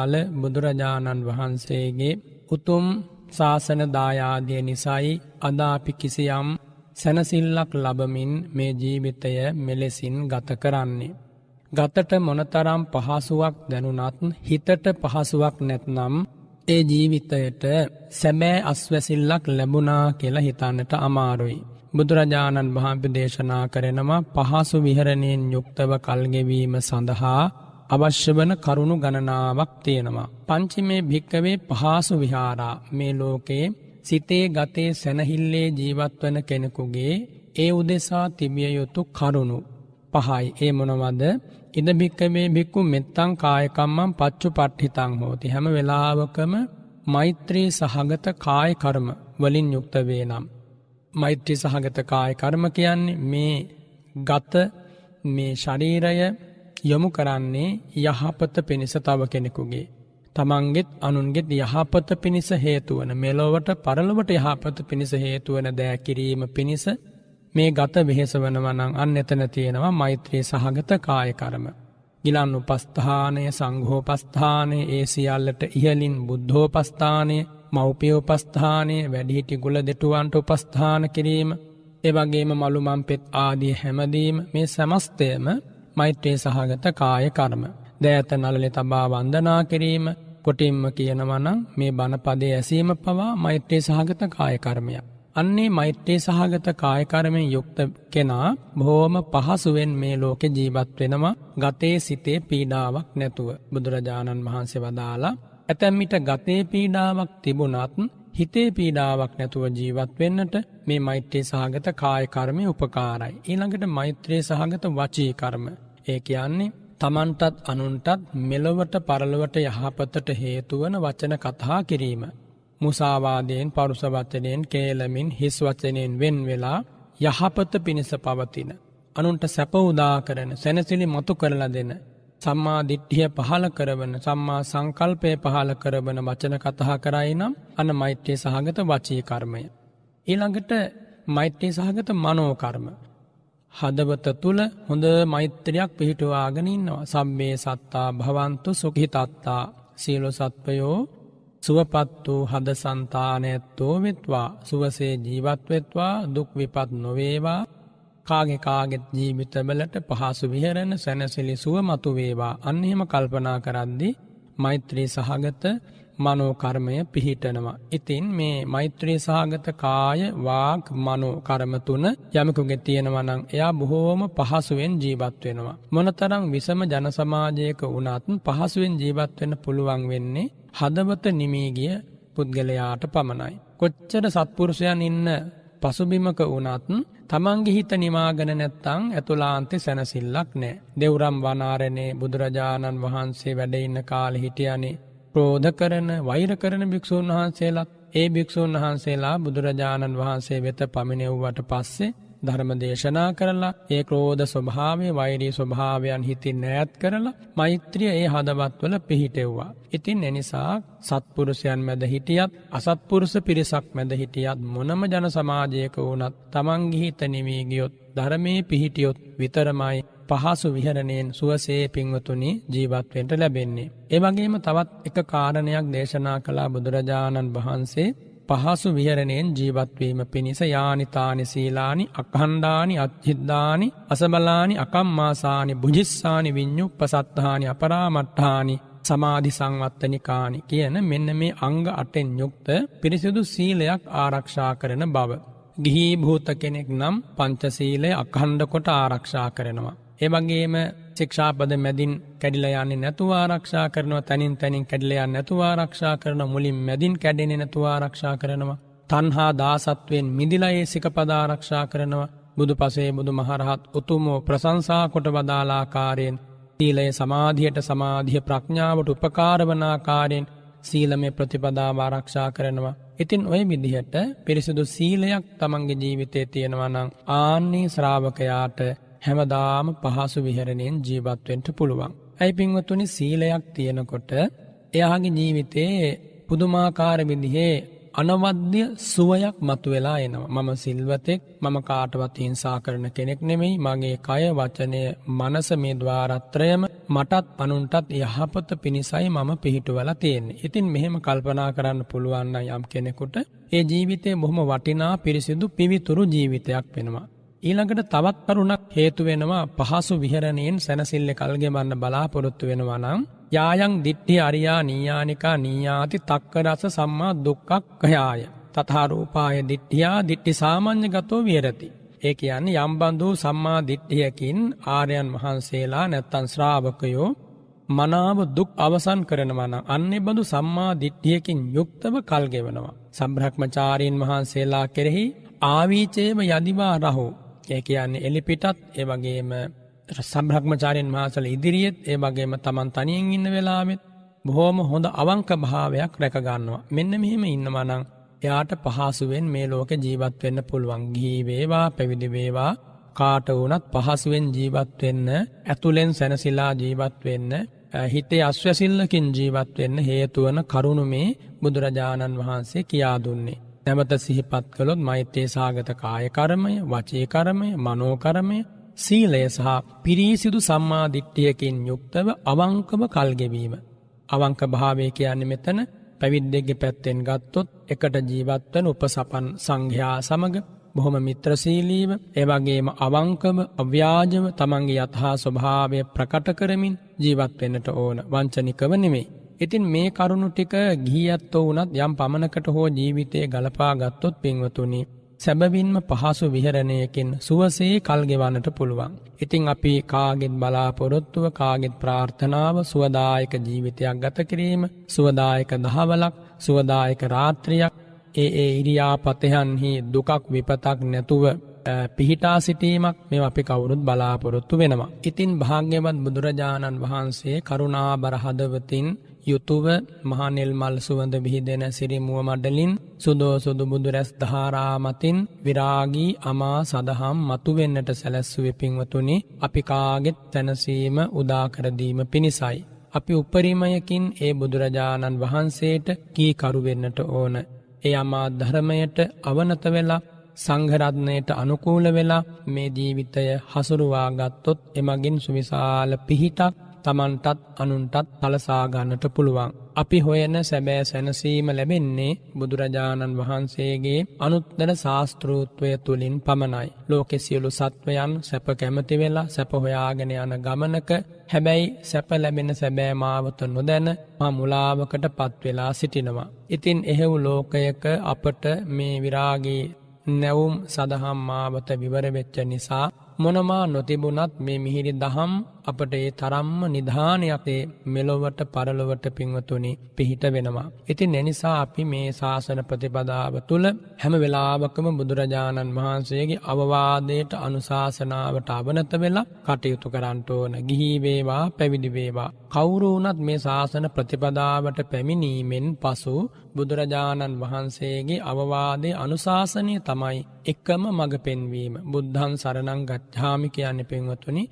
අදාළ බුදුරජාණන් වහන්සේගේ උතුම් ශාසනදායාදය නිසයි අදාපි කිසියම් සැනසිල්ලක් ලබමින් මේ ජීවිතය මෙලෙසින් ගත කරන්නේ. ගතට මොනතරම් පහසුවක් දැනුනත් හිතට පහසුවක් නැත්නම් ඒ ජීවිතයට සැබෑ අස්වැසිල්ලක් ලැබුණා කියලා හිතන්නට අමාරුයි. බුදුරජාණන් වහන්සේ දේශනා කරනවා පහසු විහරණයෙන් යුක්තව කල්ගෙවීම සඳහා අවශ්‍ය වන කරුණු ගණනාවක් තියෙනවා. පංචි මේ භික්කවේ පහසු විහාරා මේ ලෝකයේ සිතේ ගතේ සැනහිල්ලේ ජීවත්වන කෙනෙකුගේ ඒ උදෙසා තිබිය යුතු කරුණු. පහයි ඒ මොනවද ඉද භික්කවේ භික්කු මෙත්තං කායකම්මම් පච්චු පට්හිතං හෝති හැම වෙලාවකම මෛත්‍රී සහගත කායකර්ම වලින් යුක්ත වේ නම්. මෛත්‍රී සහගත කාය කර්ම කියන්නේ මේ ගත මේ ශරීරය යොමු කරන්නේ යහපත පිණිස තව කෙනෙකුගේ. තමන්ගෙත් අනුන්ගෙත් යහපත පිණිස හේතුවන මෙලොවට පරලොවට යහපත පිණිස හේතුවන දෑ කිරීම පිණිස මේ ගත වෙහෙස වනවනං අන්න එතන තියෙනවා මෛත්‍රී සහගත කායකරම. ගිලන් උපස්ථානය සංඝෝපස්ථානය ඒ සියල්ලට ඉහලින් බුද්ධෝපස්ථානය මෞපියෝපස්ථානය වැඩිහිටි ගුල දෙටුවන්ට උපස්ථාන කිරීම එවගේම මළුමම් පෙත් ආදිය හැමදීම මේ සමස්තයම මෛත්‍රයේ සහගත කාය කර්ම. දෑත නලලෙ තබා වන්දනා කිරීම කොටින්ම කියනවනම් මේ බණපදේ ඇසීම පවා මෛත්‍රයේ සහගත කාය කර්මයක්. අන්නේ මෛත්‍රයේ සහගත කායකරමෙන් යුක්ත කෙනා බොහෝම පහසුවෙන් මේ ලෝකෙ ජීවත් වෙනවා ගතේ සිතේ පීඩාවක් නැතුව බුදුරජාණන් වහන්සේ වදාලා ඇතැම්මිට ගතේ පීඩාවක් තිබුණත් හිතේ පීඩාවක් නැතුව ජීවත් වෙන්නට මේ මෛත්‍රී සහගත කාය කර්මය උපකාරයි. ඊළඟට මෛත්‍රී සහගත වචී කර්ම. ඒ කියන්නේ තමන්ටත් අනුන්ටත් මෙලොවට පරලොවට යහපතට හේතුවන වචන කතා කිරීම. මුසාවාදයෙන් පරුස වචනයෙන් කේලමින් හිස් වචනයෙන් වෙන් වෙලා යහපත පිණිස පවතින. අනුන්ට සැප උදා කරන සැනසිලි මතු කරලා දෙන සම්මා දිට්ඨිය පහළ කරවන සම්මා සංකල්පය පහළ කරවන වචන කතා කරයි නම් අන මෛත්‍රිය සහගත වචී කර්මය. ඊළඟට මෛත්‍රිය සහගත මනෝකර්ම. හදවත තුළ හොඳ මෛත්‍රයක් පිහිටුවාගෙන ඉන්නවා. සම්මේ සත්තා භවන්තු සුඛිතත්තා සීල සත්වයෝ සුවපත් වූ හද సంతානෙත්තෝ වෙත්වා සුවසේ ජීවත් වෙත්වා දුක් විපත් නොවේවා කාගෙ කාගෙත් ජීවිතවලට පහසු විහරණ සැනසිලි සුව මතු වේවා අන්නෙම කල්පනා කරද්දි මෛත්‍රී සහගත මනෝකර්මය පිහිටනවා. ඉතින් මේ මෛත්‍රී සහගත කාය වාග් මනෝකර්ම තුන යමකුගේ තියෙනවා නම් එයා බොහෝම පහසුවෙන් ජීවත් වෙනවා. මොනතරම් විසම ජන සමාජයක වුණත් පහසුවෙන් ජීවත් වෙන්න පුළුවන් වෙන්නේ හදවත නිමී ගිය පුද්ගලයාට පමණයි. කොච්චර සත්පුරුෂයන් ඉන්න පසුබිමක වුණත් තමන්ගේ හිත නිමාගෙන නැත්තං ඇතුලාන්තෙ සැනසිල්ලක් නෑ. දෙවරම් වනාරණේ බුදුරජාණන් වහන්සේ වැඩඉන්න කාල හිටියනේ. ප්‍රෝධ කරන වෛර කරන භික්‍ෂූන් වහන්සේලත් ඒ භික්‍ෂූන් වහන්සේලා බුදුරජාණන් වහන්සේ වෙත පමිණෙව්වට පස්සේ ධර්ම දේශනා කරලා ඒ ක්‍රෝධ ස්වභාවය වෛරී ස්වභාවයන් හිතින් නෑත් කරලා මෛත්‍රිය ඒ හදවත්වල පිහිටෙව්වා. ඉතින් එනිසා සත්පුරුෂයන් මැද හිටියත් අසත්පුරුෂ පිරිසක් මැද හිටියත් මොනම ජන සමාජයක වුණත් තමන්ගිහිත නිමී ගියොත් ධර්මයේ පිහිටියොත් විතරමයි පහසු විහරණයෙන් සුවසේ පින්වතුනි ජීවත්වෙන්ට ලැබෙන්නේ. ඒ වගේම තවත් එක කාරණයක් දේශනා කළා බුදුරජාණන් වහන්සේ පහසු විහරණයෙන් ජීවත්වීම පිණිස යානිතානි සීලානි අකණ්ඩානි අත්හිද්දානි අසබලානි අකම්මාසානි බුජිස්සානි විඤ්ඥු පසත්හානි අපරාමට්ඨානි සමාධි සංවත්තනිකානි කියන මෙන්න මේ අංග අටෙන් යුක්ත පිරිසිදු සීලයක් ආරක්ෂා කරන බව. ගිහි භූත කෙනෙක් නම් පංචසීලය අකණ්ඩකොට ආරක්ෂා කරනවා. එවගේම ශික්ෂාපද මැදින් කැඩිලයන්නේ නැතුවාරක්ෂා කරනවා තැනින් තැනින් කැඩිලයන් නැතුවාරක්ෂා කරන මුලින් මැදින් කැඩෙන නැතුවාරක්ෂා කරනවා. තන්හා දාසත්වෙන් මිදිලයේ සිකපදාරක්ෂා කරනවා බුදු පසේ බුදු මහරහත් උතුමෝ ප්‍රසංසා කොට වදාලාකාරයෙන් සීලය සමාධියට සමාධිය ප්‍රඥාවට උපකාරවනාකාරයෙන් සීලමේ ප්‍රතිපදාව ආරක්ෂා කරනවා. ඉතින් ඔය විදිහට පිරිසිදු සීලයක් තමන්ගේ ජීවිතේ තියෙනවා නම් ආන්නේ ශ්‍රාවකයාට හැමදාම පහසු විහරණයෙන් ජීවත්වෙන්ට පුළුවන්. ඇයි පින්වතුනි සීලයක් තියෙනකොට එයාගේ ජීවිතයේ පුදුමාකාර විදිහේ අනවද්‍ය සුවයක් මතු වෙලා එනවා. මම සිල්වතෙක් මම කාටවත් හිංසා කරන කෙනෙක් නෙමෙයි. මගේ කය, වචනය, මනස මේ ద్వාරත්‍රයම මටත් අනුන්ටත් යහපත පිණිසයි මම පිහිටුවලා තියෙන්නේ. ඉතින් මෙහෙම කල්පනා කරන්න පුළුවන් යම් කෙනෙකුට ඒ ජීවිතේ බොහොම වටිනා පිරිසිදු පිවිතුරු ජීවිතයක් වෙනවා. ඊළඟට තවත් කරුණක් හේතු වෙනවා පහසු විහරණයෙන් සැනසිල්ල කල්ගෙමන්න බලාපොරොත්තු වෙනවා නම් යායන් දිට්ඨි අරියා නීයානිකා නීයාති තක්කරස සම්මා දුක්ඛක්ඛයාය තථාරූපාය දිට්ඨියා දිට්ඨි සාමාන්‍ය ගතෝ විහෙරති ඒ කියන්නේ යම්බඳු සම්මා දිට්ඨියකින් ආර්යයන් වහන්සේලා නැත්තන් ශ්‍රාවකයෝ මනාව දුක් අවසන් කරනවා නම් අන්නේ බඳු සම්මා දිට්ඨියකින් යුක්තව කල්ගෙවනවා සම්බ්‍රහ්මචාරීන් වහන්සේලා කෙරෙහි ආවීචේම යදිවා රහෝ ඒ කියන්නේ එලිපිටත් ඒ වගේම සම්බ්‍රහ්මචාරීන් වහන්සේලා ඉදිරියේත් ඒ වගේම Taman තනියෙන් ඉන්න වෙලාවෙත් බොහොම හොඳ අවංක භාවයක් රැක ගන්නවා. මෙන්න මෙහෙම ඉන්නවා නම් එයාට පහසුවෙන් මේ ලෝකේ ජීවත් වෙන්න පුළුවන්. ගිහි වේවා, පැවිදි වේවා, කාට වුණත් පහසුවෙන් ජීවත් වෙන්න, ඇතුලෙන් සැනසීලා ජීවත් වෙන්න, හිතේ අස්වැසිල්ලකින් ජීවත් වෙන්න හේතු වන කරුණ මේ බුදුරජාණන් වහන්සේ කියා දුන්නේ. නැවත සිහිපත් කළොත් මෛත්‍රයේ සාගත කායකරමය වචයකරමය මනෝකරමය සීලය සහ පිරිසිදු සම්මාධිට්ඨියකින් යුක්තව අවංකම කල්ගෙවීම. අවංක භාවය කියන්න මෙතන පැවිද්දෙක්ගේ පැත්තෙන් ගත්තොත් එකට ජීවත්වන උපසපන් සංඝයා සමග බොහොම මිත්‍රසීලීව ඒවගේම අවංකම අව්‍යාජව තමන්ගේ යතහා ස්වභාවය ප්‍රකට කරමින් ජීවත්වෙන්නට ඕන වංචනිකව නෙමෙයි. ඉතින් මේ කරුණු ටික ගිහියත්ෝ වුණත් යම් පමණකට හෝ ජීවිතය ගලපා ගත්තොත් පින්වතුනි. සැබවින්ම පහසු විහරණයකින් සුවසේ කල්ගෙවන්නට පුළුවන්. ඉතිං අපි කාගෙත් බලාපොරොත්තුව කාගෙත් ප්‍රාර්ථනාව සුවදායක ජීවිතයක් ගත කිරීම, සුවදායක දහවලක්, සුවදායක රාත්‍රියක්, ඒ ඒ ඉරියා පතයන්හි දුකක් විපතක් නැතුව පිහිටා සිටීමක් මෙ අපි කවුරුත් බලාපොරොත්තු වෙනවා. ඉතින් භාග්‍යවත් බුදුරජාණන් වහන්සේ කරුණා බරහදවතින් යුතුව මහනෙල් මල් සුවඳ බිහිදෙන සිරිමුව මඩලින් සුදෝ සුදු බුදුරැස් ධාරාමතින් විරාගී අමා සඳහම් මතුවෙන්නට සැලැස්සුවෙ පින්වතුනි අපි කාගෙත් තැනසීම උදාකරදීම පිණිසයි. අපි උපරිමයකින් ඒ බුදුරජාණන් වහන්සේට කීකරුවෙන්නට ඕන. ඒ අමා ධර්මයට අවනත වෙලා සංඝරත්නයට අනුකූල වෙලා මේ ජීවිතය හසුරුවා ගත්තොත් එමගින් සුවිශාල පිහිටක් තමන්ටත් අනුන්ටත් තලසාගන්නට පුළුවන්. අපි හොයන සැබෑ සැනසීම ලැබෙන්නේ බුදුරජාණන් වහන්සේගේ අනුත්තර ශාස්තෘත්වය තුළින් පමණයි. ලෝකෙ සියලු සත්වයන් සැප කැමති වෙලා සැපහොයාගෙන යන ගමනක හැබැයි සැප ලැබෙන සැබෑමාවත නොදැන මා මුලාවකට පත්වෙලා සිටිනවා. ඉතින් එහෙව් ලෝකයක අපට මේ විරාගේ නැවුම් සඳහම් මාවත විවරවෙච්ච නිසා මොනමා නොතිබුණත් මේ මිහිරි දහම් අපට ඒ තරම්ම නිධානයක්ේ මෙලොවට පරලොවට පින්වතුනි පිහිට වෙනවා. ඉතින් එනිසා අපි මේ ශාසන ප්‍රතිපදාව තුළ හැම වෙලාවකම බුදුරජාණන් වහන්සේගේ අවවාදයට අනුශාසනාවට අවනත වෙලා කටයුතු කරන්ට ඕන ගිහිවේවා පැවිදිවේවා. කවුරුවනත් මේ ශාසන ප්‍රතිපදාවට පැමිණීමෙන් පසු බුදුරජාණන් වහන්සේගේ අවවාදය අනුශාසනය තමයි එකම මඟ පෙන්වීම බුද්ධන් සරණං ගච්ඡාමි කියන්න පෙන්වතුනි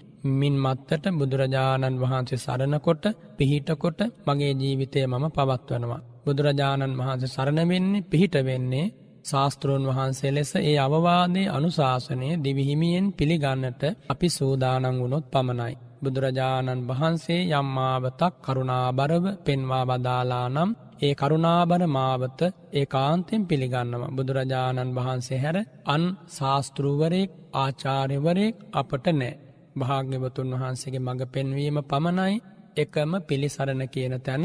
මින් මත්තට බුදුරජාණන් වහන්සේ සරණකොට පිහිටකොට මගේ ජීවිතය මම පවත්වනවා. බුදුරජාණන් වහන්සේ සරණවෙන්නේ පිහිට වෙන්නේ ශාස්තෘන් වහන්සේ ලෙස ඒ අවවාදය අනුශාසනය දිවිහිමියෙන් පිළිගන්නට අපි සූදානං වුණොත් පමණයි. බුදුරජාණන් වහන්සේ යම්මාවතක් කරුණාබරව පෙන්වා වදාලා නම් ඒ කරුණාබන මාවත ඒ කාන්තෙන් පිළිගන්නම බුදුරජාණන් වහන්සේ හැර අන් ශාස්තෘවරයෙක් ආචාර්යවරයෙක් අපට නෑ. භාග්‍යවතුන් වහන්සේගේ මඟ පෙන්වීම පමණයි එකම පිළිසරණ කියන තැන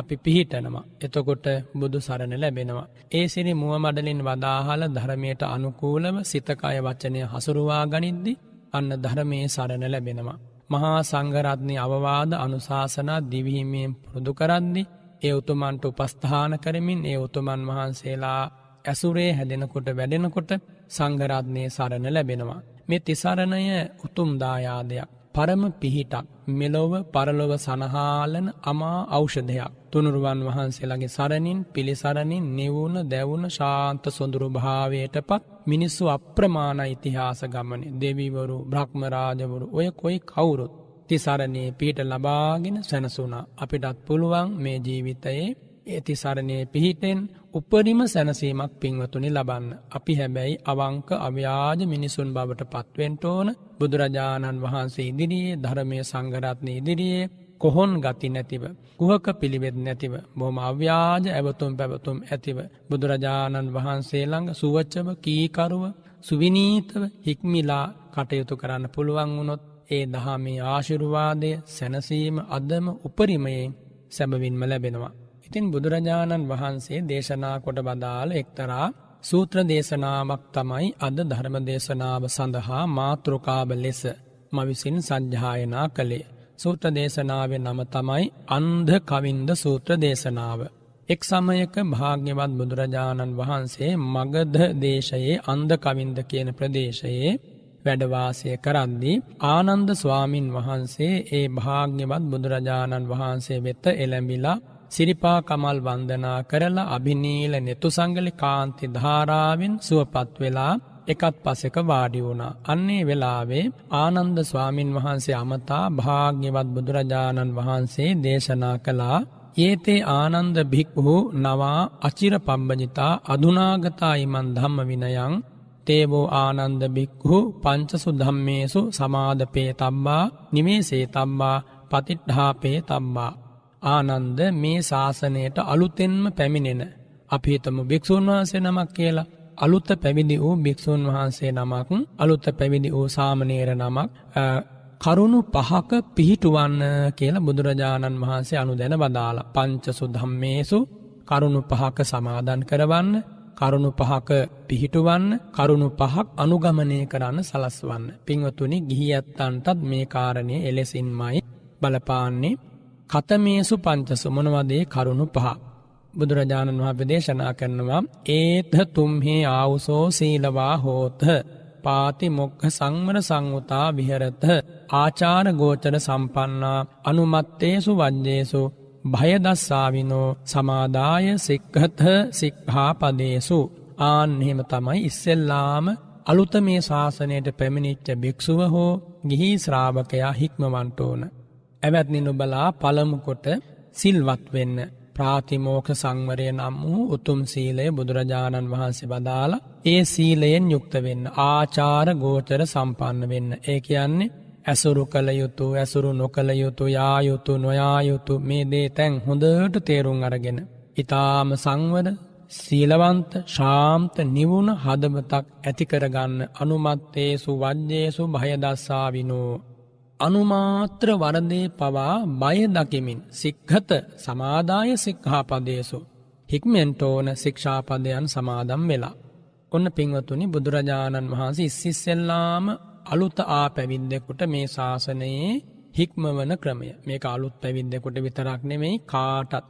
අපි පිහිටනවා. එතකොට බුදු සරණ ලැබෙනවා. ඒ සිරි මුව මඩලින් වදාහල ධරමයට අනුකූලව සිතකය වචනය හසුරුවා ගනිද්දි අන්න ධරමයේ සරණ ලැබෙනවා. මහා සංගරත්නය අවවාද අනුශාසනා දිවීමෙන් පුරුදු කරන්නේ ඒ උතුමන්ට උපස්ථාන කරමින් ඒ උතුමන් වහන්සේලා ඇසුරේ හැදෙනකොට වැඩෙනකොට සංගරත්නය සරණ ලැබෙනවා. මෙ තිසරණය උතුම්දායාදයක්. පරම පිහිටක් මෙලොව පරලොව සනහාලන අමා ඖෂධයක් තුනුරුවන් වහන්සේලාගේ සරණින් පිළිසරණින් නිවුණ දැවුණ ශාන්ත සොඳුරු භාවයට පත් මිනිස්සු අප්‍රමාණ ඉතිහාස ගමන දෙවිවරු බ්‍රහ්මරාජවරු ඔය කොයි කවුරුත් තිසරණයේ පිහිට ලබාගෙන සැනසුනා. අපිටත් පුළුවන් මේ ජීවිතයේ ඇතිසරණය පිහිටෙන් උපරිම සැනසීමක් පින්වතුනි ලබන්න. අපි හැබැයි අවංක අව්‍යාජ මිනිසුන් බවට පත්වෙන්ට ඕන බුදුරජාණන් වහන්සේ ඉදිරියේ ධරමය සංගරත්න ඉදිරියේ කොහොන් ගති නැතිව. කුහක පිළිවෙත් නැතිව. බොහම අව්‍යාජ ඇවතුම් පැවතුම් ඇතිව. බුදුරජාණන් වහන්සේ ළඟ සුවච්චව කීකරුව සුවිනීතව හික්මිලා කටයුතු කරන්න පුළුවන් වුණොත් ඒ දහමේ ආශිරුවාදය සැනසීම අදම උපරිමයෙන් සැබවින්ම ලැබෙනවා. ඉතින් බුදුරජාණන් වහන්සේ දේශනා කොට බදාළ එක්තරා සූත්‍ර දේශනාවක් තමයි අද ධර්ම දේශනාව සඳහා මාතෘකාව ලෙස මවිසින් සජ්්‍යායනා කළේ. සූත්‍ර දේශනාවේ නම තමයි අන්ධ කවින්ද සූත්‍ර දේශනාව. එක් සමයක භාග්‍යවත් බුදුරජාණන් වහන්සේ මගධ දේශයේ අන්ධ කවින්ද කියන ප්‍රදේශයේ වැඩවාසය කරද්දී. ආනන්ද ස්වාමින් වහන්සේ ඒ භාග්‍යවත් බුදුරජාණන් වහන්සේ වෙත එළඹිලා සිරිපා කමල් වන්දනා කරලා අභිනීල නෙතු සංගලි කාන්ති ධාරාවෙන් සුවපත් වෙලා එකත් පසෙක වාඩි වුණා. අන්නේ වෙලාවේ ආනන්ද ස්වාමින් වහන්සේ අමතා භාග්‍යවත් බුදුරජාණන් වහන්සේ දේශනා කළා ඒතේ ආනන්ද භික්හු නවා අචිර පම්බජිතා අධනාගතා ඉමන් ධම්ම විනයං තේබෝ ආනන්ද බික්හු පංචසු ධම්මේසු සමාධපේ තම්බා නිමේසේ තම්බා පතිට්හාපේ තම්බා. ආනන්ද මේ ශාසනයට අලුතෙන්ම පැමිණෙන. අපිහිතම භික්‍ෂූන් වහන්සේ නමක් කියලා. අලුත්ත පැවිදි වූ භික්‍ෂූන් වහන්සේ නමක් අලුත්ත පැවිදි වූ සාමනේර නමක් කරුණු පහක පිහිටුවන්න කියලා බුදුරජාණන් වහන්සේ අනු දැන බදාලා පංචසු ධම්මේසු කරුණු පහක සමාධන් කරවන්න කරුණු පහක පිහිටුවන්න කරුණු පහක් අනුගමනය කරන්න සලස්වන්න. පින්වතුනි ගිහිඇත්තන්ටත් මේ කාරණය එලෙසින්මයි බලපාන්නේ කතමේසු පංචසු මොනවදේ කරුණු පහ. බුදුරජාණන් වහන්සේ දේශනා කරනවා ඒත තුම්හි ආවුසෝ සීලවා හෝත පාති මොක්හ සංවර සංවතා විහරත ආචාර ගෝචර සම්පන්නා අනුමත්තේසු වජ්ජේසු භයදස්සාවිනෝ සමාදාය සික්හත සික්හාපදේසු ආන්හෙම තමයි ඉස්සෙල්ලාම අලුත මේ ශාසනයට පැමිණිච්ච භික්‍ෂුව හෝ ගිහි ශ්‍රාභකයා හික්මවන්ට ඕන. ඇවැත්නි නුබලා පළමුකොට සිල්වත් වෙන්න. ප්‍රාතිමෝක සංවරය නම් වූ උතුම් සීලය බුදුරජාණන් වහන්සේ වදාලා ඒ සීලයෙන් යුක්ත වෙන්න ආචාර ගෝචර සම්පන්න වෙන්න. ඒ කියන්නේ ඇසුරු කළ යුතු ඇසුරු නොකළ යුතු යායුතු නොයායුතු මේ දේ තැන් හොඳට තේරුම් අරගෙන. ඉතාම සංවර සීලවන්ත ශාම්ත නිවුණ හදමතක් ඇතිකරගන්න අනුමත්තේසු වජ්‍යේසු භයදස්සාවිනෝ. අනුමාත්‍ර වරදේ පවා බයදකිමින් සික්හත සමාදාය සික්හාපදේසු. හික්මෙන්ට ඕන ශික්ෂාපදයන් සමාදම් වෙලා. ඔන්න පින්වතුනි බුදුරජාණන් වහන්සේ ඉස්සිස්සෙල්ලාම අලුත ආ පැවිද්දෙකුට මේ ශාසනයේ හික්මවන ක්‍රමය මේ අලුත් පැවිද්දෙකුට විතරක් නෙමෙයි කාටත්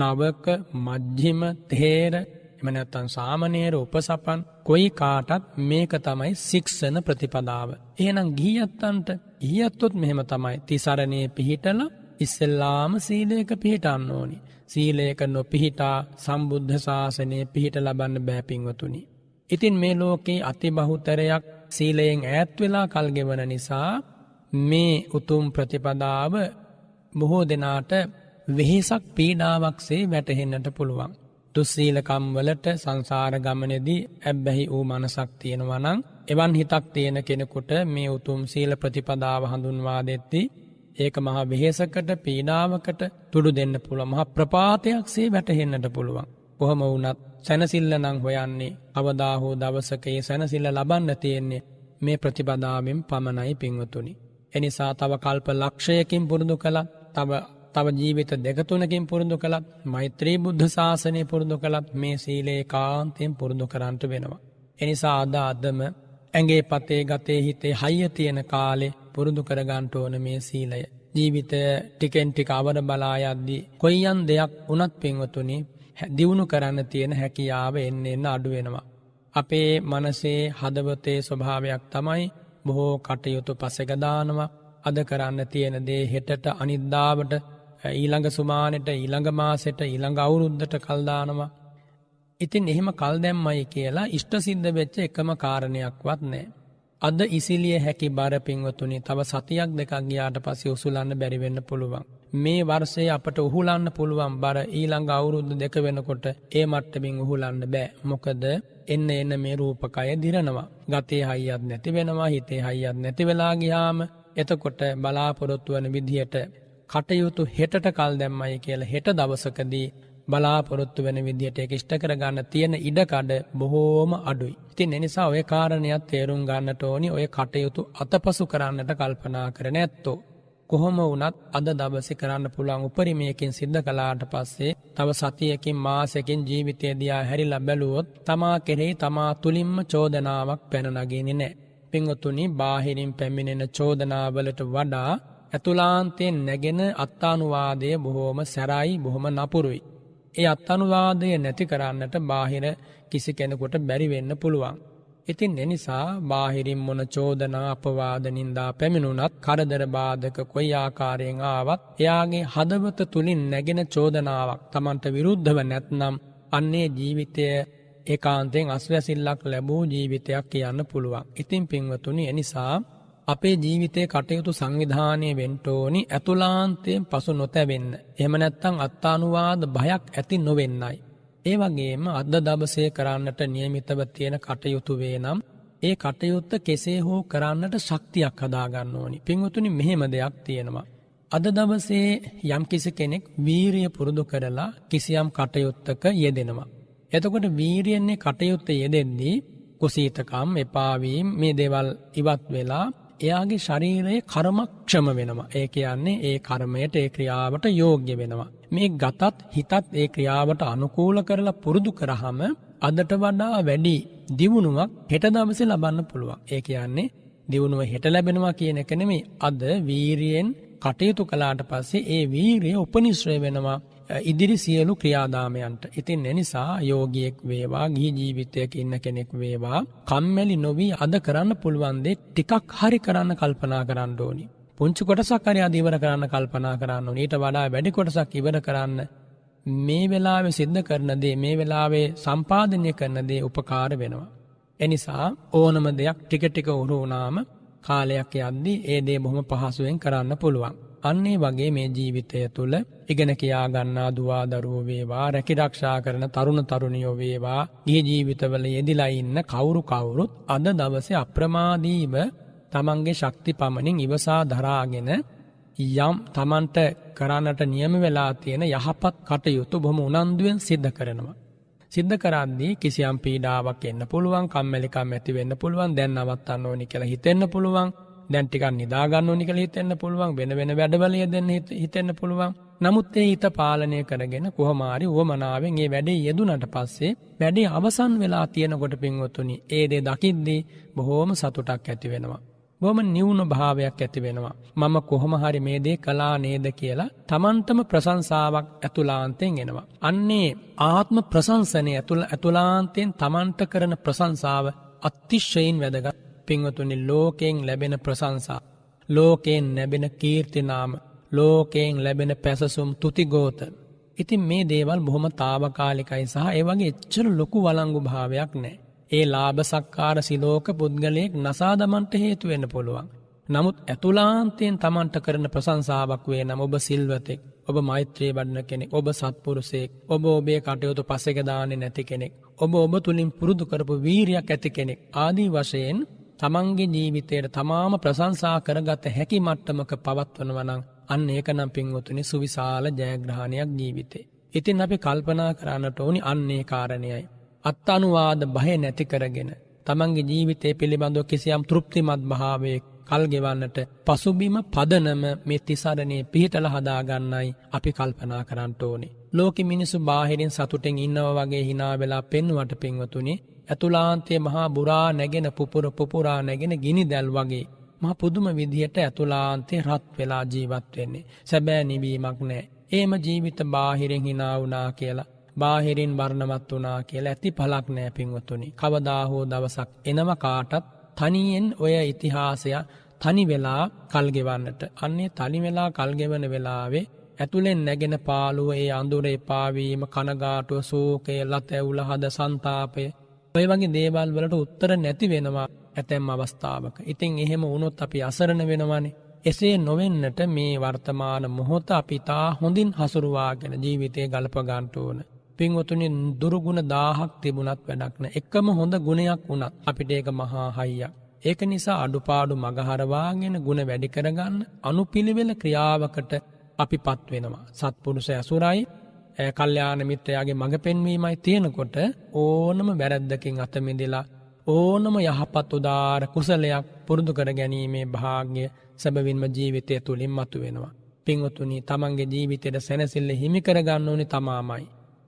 නවක මජ්ජිම තේර එමනැත්තන් සාමනේර උපසපන් කොයි කාටත් මේක තමයි සික්ෂණ ප්‍රතිපදාව. එහනම් ගීයත්තන්ට ගීයත්තුත් මෙහෙම තමයි තිසරණය පිහිටල ඉස්සෙල්ලාම සීලයක පිහිටන්න ඕනි. සීලයක නොපිහිටා සම්බුද්ධ ශාසනය පිහිට ලබන්න බෑපිංවතුනි. ඉතින් මේ ලෝකයේ අති බහුතරයක් සීලයෙන් ඈත්වෙලා කල්ගෙවන නිසා මේ උතුම් ප්‍රතිපදාව බොහෝ දෙනාට වෙහෙසක් පීඩාවක්සේ වැටහෙන්නට පුළුවන්. තුස්සීලකම්වලට සංසාර ගමනෙදී ඇබ්බැහි වූ මනසක් තියෙනවනං එවන් හිතක් තියෙන කෙනෙකුට මේ උතුම් සීල ප්‍රතිපදාව හඳුන්වා දෙෙත්ති ඒක මහා වෙහෙසකට පීඩාවකට තුඩු දෙන්න පුළුව මහ ප්‍රපාතයක් සේ වැටහෙන්නට පුළුවන්. කොහොම වුනත් සැනසිල්ල නං හොයන්නේ අවදාහෝ දවසකයේ සැනසිල්ල ලබන්න තියෙන්නේ මේ ප්‍රතිබදාවෙන් පමණයි පින්වතුනි. එනිසා තව කල්ප ලක්ෂයකින් පුරුදු කළත් තව තව ජීවිත දෙකතුනකින් පුරුදු කළත් මෛත්‍රී බුද්ධ ශාසනය පුරුදු කළත් මේ සීලේ කාන්තයෙන් පුරුදු කරන්ට වෙනවා. එනිසා අද අදම ඇගේ පතේ ගතේ හිතේ හයිය තියෙන කාලේ පුරුදු කරගන්ට ඕන මේ සීලය. ජීවිත ටිකෙන් ටික අවර බලායද්දී කොයියන් දෙයක් උනත් පින්වතුනි දියුණු කරන්න තියෙන හැකියාව එන්න එන්න අඩුවෙනවා. අපේ මනසේ හදවතේ ස්වභාවයක් තමයි බොහෝ කටයුතු පසගදානවා අද කරන්න තියෙන දේ හෙටට අනිද්දාවට ඊළඟ සුමානෙට ඊළඟ මාසෙට ඊළඟ අවුරුද්ධට කල්දානවා. ඉතින් එහෙම කල්දැම්මයි කියලා ඉෂ්ට සිද්ධ වෙච්ච එකම කාරණයක්වත් නෑ. අද ඉසිලිය හැකි බර පින්වතුනි තව සතියක් දෙකක් ගියාට පස්සේ උසුලන්න බැරිවෙන්න පුළුවන්. මේ වර්සය අපට උහුලන්න පුළුවන් බර ඊළඟ අවුරුද්ද දෙක වෙනකොට ඒ මට්ටමින් උහුලන්න බෑ මොකද එන්න එන්න මේ රූපකය දිරනවා. ගතේ හයිියත් නැති වෙනවා හිතේ හයිියත් නැති වෙලාගියාම එතකොට බලාපොරොත්තුවන විදිහයට කටයුතු හෙටට කල් දැම්මයි කියල හෙට දවසකදී බලාපොරොත්තු වෙන විදිහට එක ෂ්ට කරගන්න තියෙන ඉඩකඩ බොහෝම අඩුයි. ඉතින් එනිසා ඔය කාරණයක් තේරුම් ගන්නට ඕනි ඔය කටයුතු අතපසු කරන්නට කල්පනා කරන ඇත්තෝ. කොහොම වනත් අද දවසි කරන්න පුළන් උපරිමයකින් සිද්ධ කලාට පස්සේ තව සතියකින් මාසකින් ජීවිතයේදයා හැරිල බැලුවොත් තමා කෙරෙහි තමා තුළින්ම චෝදනාවක් පැනනගෙනි නෑ. පිංගතුනි බාහිරින් පැමිණෙන චෝදනාවලට වඩා ඇතුලාන්තයෙන් නැගෙන අත්තානුවාදය බොහෝම සැරයි බොහොම නපුරුයි. ඒ අත්තනුවාදය නැති කරන්නට බාහිර කිසි කෙනෙකුට බැරිවෙන්න පුළුවන්. ඉතින් එනිසා බාහිරින් මොන චෝදනා අපවාද නින්දා පැමිණුණත් කරදර බාධක කොයි ආකාරයෙන් ආවත් එයාගේ හදවත තුලින් නැගෙන චෝදනාවක් Tamanට විරුද්ධව නැත්නම් අන්නේ ජීවිතය ඒකාන්තයෙන් අස්වැසිල්ලක් ලැබූ ජීවිතයක් කියන්න පුළුවන්. ඉතින් පින්වතුනි එනිසා අපේ ජීවිතය කටයුතු සංවිධානය වෙන්ටෝනි ඇතුලාන්තයෙන් පසු නොතැවෙන්න. එහම නැත්තං අත්තානුවාද භයක් ඇති නොවෙන්නයි. ඒ වගේම අද දවසේ කරන්නට නියමිතව තියෙන කටයුතු වේ නම් ඒ කටයුත්ත කෙසේ හෝ කරන්නට ශක්තියක් හදාගන්න ඕනි. පින්වතුනි මෙහෙම දෙයක් තියෙනවා. අද දවසේ යම් කිසි කෙනෙක් වීරිය පුරුදු කරලා කිසියම් කටයුත්තක යෙදෙනවා. එතකොට වීරියන්නේ කටයුත්ත යෙදෙන්නේ කුසීතකම්, එපාවීම් මේ දේවල් ඉවත් වෙලා එයාගේ ශරීරයේ කර්මක්ෂම වෙනවා. ඒ කියන්නේ ඒ කර්මයට ඒ ක්‍රියාවට යෝග්‍ය වෙනවා. මේ ගතත් හිතත් ඒ ක්‍රියාවට අනුකූල කරලා පුරුදු කරාම අදට වඩා වැඩි දියුණුවක් හෙට දවසේ ලබන්න පුළුවන්. ඒ කියන්නේ දියුණුව හෙට ලැබෙනවා කියන එක නෙමෙයි. අද වීරියෙන් කටයුතු කළාට පස්සේ ඒ වීරිය උපනිශ්‍රය වෙනවා. ඉදිරි සියලු ක්‍රියාදාමයන්ට. ඉතින් එනිසා යෝගියෙක් වේවා ගී ජීවිතයක ඉන්න කෙනෙක් වේවා කම්මැලි නොවී අද කරන්න පුළුවන්දේ ටිකක් හරි කරන්න කල්පනා කරන්න ඕනි. පුංචි කොටසක් හරි අදීවර කරන්න කල්පනා කරන්න නීට වඩා වැඩි කොටසක් ඉවර කරන්න මේ වෙලාවේ සිද්ධ කරන දේ මේ වෙලාවේ සම්පාධනය කරන දේ උපකාර වෙනවා. එනිසා ඕනම දෙයක් ටික ටික උරුනාම කාලයක් යද්දී ඒ දේ බොහොම පහසුවෙන් කරන්න පුළුවන්. අන්නේ වගේ මේ ජීවිතය තුළ ඉගෙන කියාගන්නා දවා දරුව වේවා රැකිරක්ෂා කරන තරුණ තරුණියෝ වේවා ගිය ජීවිතවල යෙදිලා ඉන්න කවුරු කවුරුත් අද දවසේ අප්‍රමාදීව තමන්ගේ ශක්ති පමණින් ඉවසා දරාගෙන යම් තමන්ට කරන්නට නියම වෙලා තියෙන යහපත් කටයුතු බොහොම උනන්දුවෙන් සිද්ධ කරනවා. සිද්ධ කරද්දී කිසියම් පීඩාවක් එන්න පුළුවන් කම්මැලිකම් ඇති වෙන්න පුළුවන් දැන් නවත්තන්න ඕනි කියලා හිතෙන්න පුළුවන් දැන් ටිකක් නිදා ගන්න ඕනි කියලා හිතෙන්න පුළුවන් වෙන වෙන වැඩවල යෙදෙන්න හිතෙන්න පුළුවන්. නමුත් ඒ හිත පාලනය කරගෙන කොහොමාරි වමනාවෙන් ඒ වැඩේ යෙදුනට පස්සේ වැඩේ අවසන් වෙලා තියෙනකොට පින්වතුනි ඒ දේ දකිද්දී බොහෝම සතුටක් ඇති වෙනවා. බොහොම නිවුණු භාවයක් ඇති වෙනවා. මම කොහොම හරි මේ දේ කළා නේද කියලා තමන්ටම ප්‍රශංසාවක් ඇතුලාන්තයෙන් එනවා. අන්නේ ආත්ම ප්‍රශංසනය ඇතුළ ඇතුලාන්තයෙන් තමන්ට කරන ප්‍රශංසාව අතිශයින් වැදගත් පිංවතුනි ලෝකෙන් ලැබෙන ප්‍රසංසා. ලෝකෙන් ලැබෙන කීර්තිනාම ලෝකයෙන් ලැබෙන පැසසුම් තුතිගෝත. ඉතින් මේ දේවල් බොහොම තාවකාලිකයි සහ ඒවගේ එච්චර ලොකු වලංගු භාවයක් නෑ. ඒ ලාභ සක්කාර සිලෝක පුද්ගලයෙක් නසාදමන්ට හේතුවෙන්න පුළුවන්. නමුත් ඇතුලාන්තයෙන් තමන්ට කරන ප්‍රසංසාාවක් වේ නම් ඔබ සිල්වතෙක් ඔබ මෛත්‍රී වඩන කෙනෙක් ඔබ සත්පුරුසෙක් ඔබ ඔබේ කටයුතු පසෙගදානෙ නැති කෙනෙක්. ඔබ ඔබ තුළින් පුරුදු කරපු වීරයක් ඇති කෙනෙක් ආදී වශයෙන් තමන්ගේ ජීවිතයට තමාම ප්‍රසංසා කරගත හැකි මට්ටමක පවත්වනවනං අන්න ඒකනම් පින්වතුනි සුවිශාල ජයග්‍රහණයක් ජීවිතේ. ඉතින් අපි කල්පනා කරන්නට ඕනි අන්නේ කාරණයයි. අත් අනුවාද බහය නැති කරගෙන. තමන්ගේ ජීවිතය පිළිබඳව කිසියම් තෘප්තිමත් භාවය කල්ගෙවන්නට පසුබිම පදනම මේ තිසරණේ පිහිටල හදාගන්නයි අපි කල්පනා කරන්නට ඕනේ. ලෝක මිනිසු බාහිරින් සතුටෙන් ඉන්නව වගේ හිනා වෙලා පෙන්වට පින්වතුනි ඇතුලාන්තයේ මහා බුරා නැගෙන පුපුර පුපුරා නැගෙන ගිනි දැල් වගේ මහ පුදුම විදිහට ඇතුලාන්තේ රත් වෙලා ජීවත් වෙන්නේ. සැබෑ නිවීමක් නැහැ. එහෙම ජීවිත බාහිරින් hina වුණා කියලා බාහිරින් වර්ණවත් වුණා කියලා ඇති පළක් නැහැ පින්වතුනි. කවදා හෝ දවසක් එනම කාටත් තනියෙන් ඔය ඉතිහාසය තනි වෙලා කල් ගෙවන්නට. අන්නේ තනි වෙලා කල් ගෙවන වෙලාවේ ඇතුලෙන් නැගෙන පාළුව ඒ අඳුරේ පාවීම කනගාටුව සෝකය ලත ඇවුල හද සන්තාපය ඔය වගේ දේවල් වලට උත්තර නැති වෙනවා ඇතැම් අවස්ථාවක. ඉතින් එහෙම වුණොත් අපි අසරණ වෙනවානේ. එසේ නොවෙන්නට මේ වර්තමාන මොහොත අපිතා හොඳින් හසුරුවාගෙන ජීවිතය ගලපගන්ට ඕන. පින්වතුනි දුරුගුණ දාහක් තිබුණත් වැඩක්න එක්කම හොඳ ගුණයක් වුණත් අපිට ඒක මහා හයියක්. ඒක නිසා අඩුපාඩු මගහරවාගෙන ගුණ වැඩි කරගන්න අනුපිළිවෙල ක්‍රියාවකට අපි පත්වෙනවා. සත්පුරුස ඇසුරයි කල්්‍යයාන මිත්‍රයාගේ මඟ පෙන්වීමයි තියෙනකොට ඕනම වැරැද්දකින් අතමිදිලා ඕනම යහපත් උදාර කුසලයක් පුරුදු කර ගැනීමේ භාග්‍ය සැබවින්ම ජීවිතය තුළින් මතු වෙනවා. පිංවතුනි තමන්ගේ ජීවිතයට සැනසිල්ල හිමිකරගන්න ඕනි තමාමයි.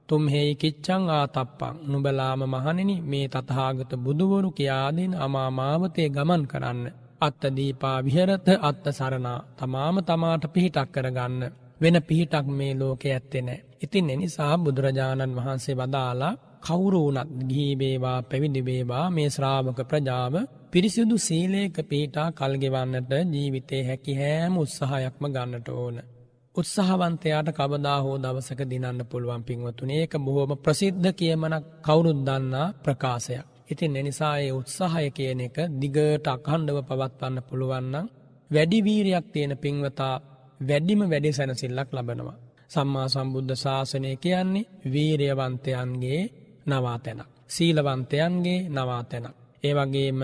තුම්හෙහි කිච්චං ආතප්පං නුබලාම මහනෙනි මේ තතහාගත බුදුවරු කියාදෙන් අමාමාවතය ගමන් කරන්න. අත්තදීපා විහරත අත්ත සරණා තමාම තමාට පිහිටක් කරගන්න. වෙන පිහිටක් මේ ලෝකෙ ඇත්තේ නෑ. ඉතින් එනිසා බුදුරජාණන් වහන්සේ වදාලා කවුරුවනත් ගීබේවා පැවිදිබේවා මේ ශ්‍රාවක ප්‍රජාව පිරිසිුදු සීලේක පීටා කල්ගෙවන්නට ජීවිතේ හැකි හෑම උත්සාහයක්ම ගන්නට ඕන. උත්සාහවන්තයාට කවදා හෝ දවසක දිනන්න පුළුවන් පින්වතුන ඒක බොහෝම ප්‍රසිද්ධ කියමනක් කවුරුද්දන්නා ප්‍රකාශයක්. ඉතින් එනිසා ඒ උත්සාහය කියන එක දිගට අකණ්ඩව පවත්වන්න පුළුවන්න වැඩිවීරයක් තියෙන පින්වතා වැඩිම වැඩි සැනසිල්ලක් ලබනවා. සම්මා සම්බුද්ධ ශාසනය කියන්නේ වීරයවන්තයන්ගේ නවාතැනක්. සීලවන්තයන්ගේ නවාතැනක්. ඒවගේම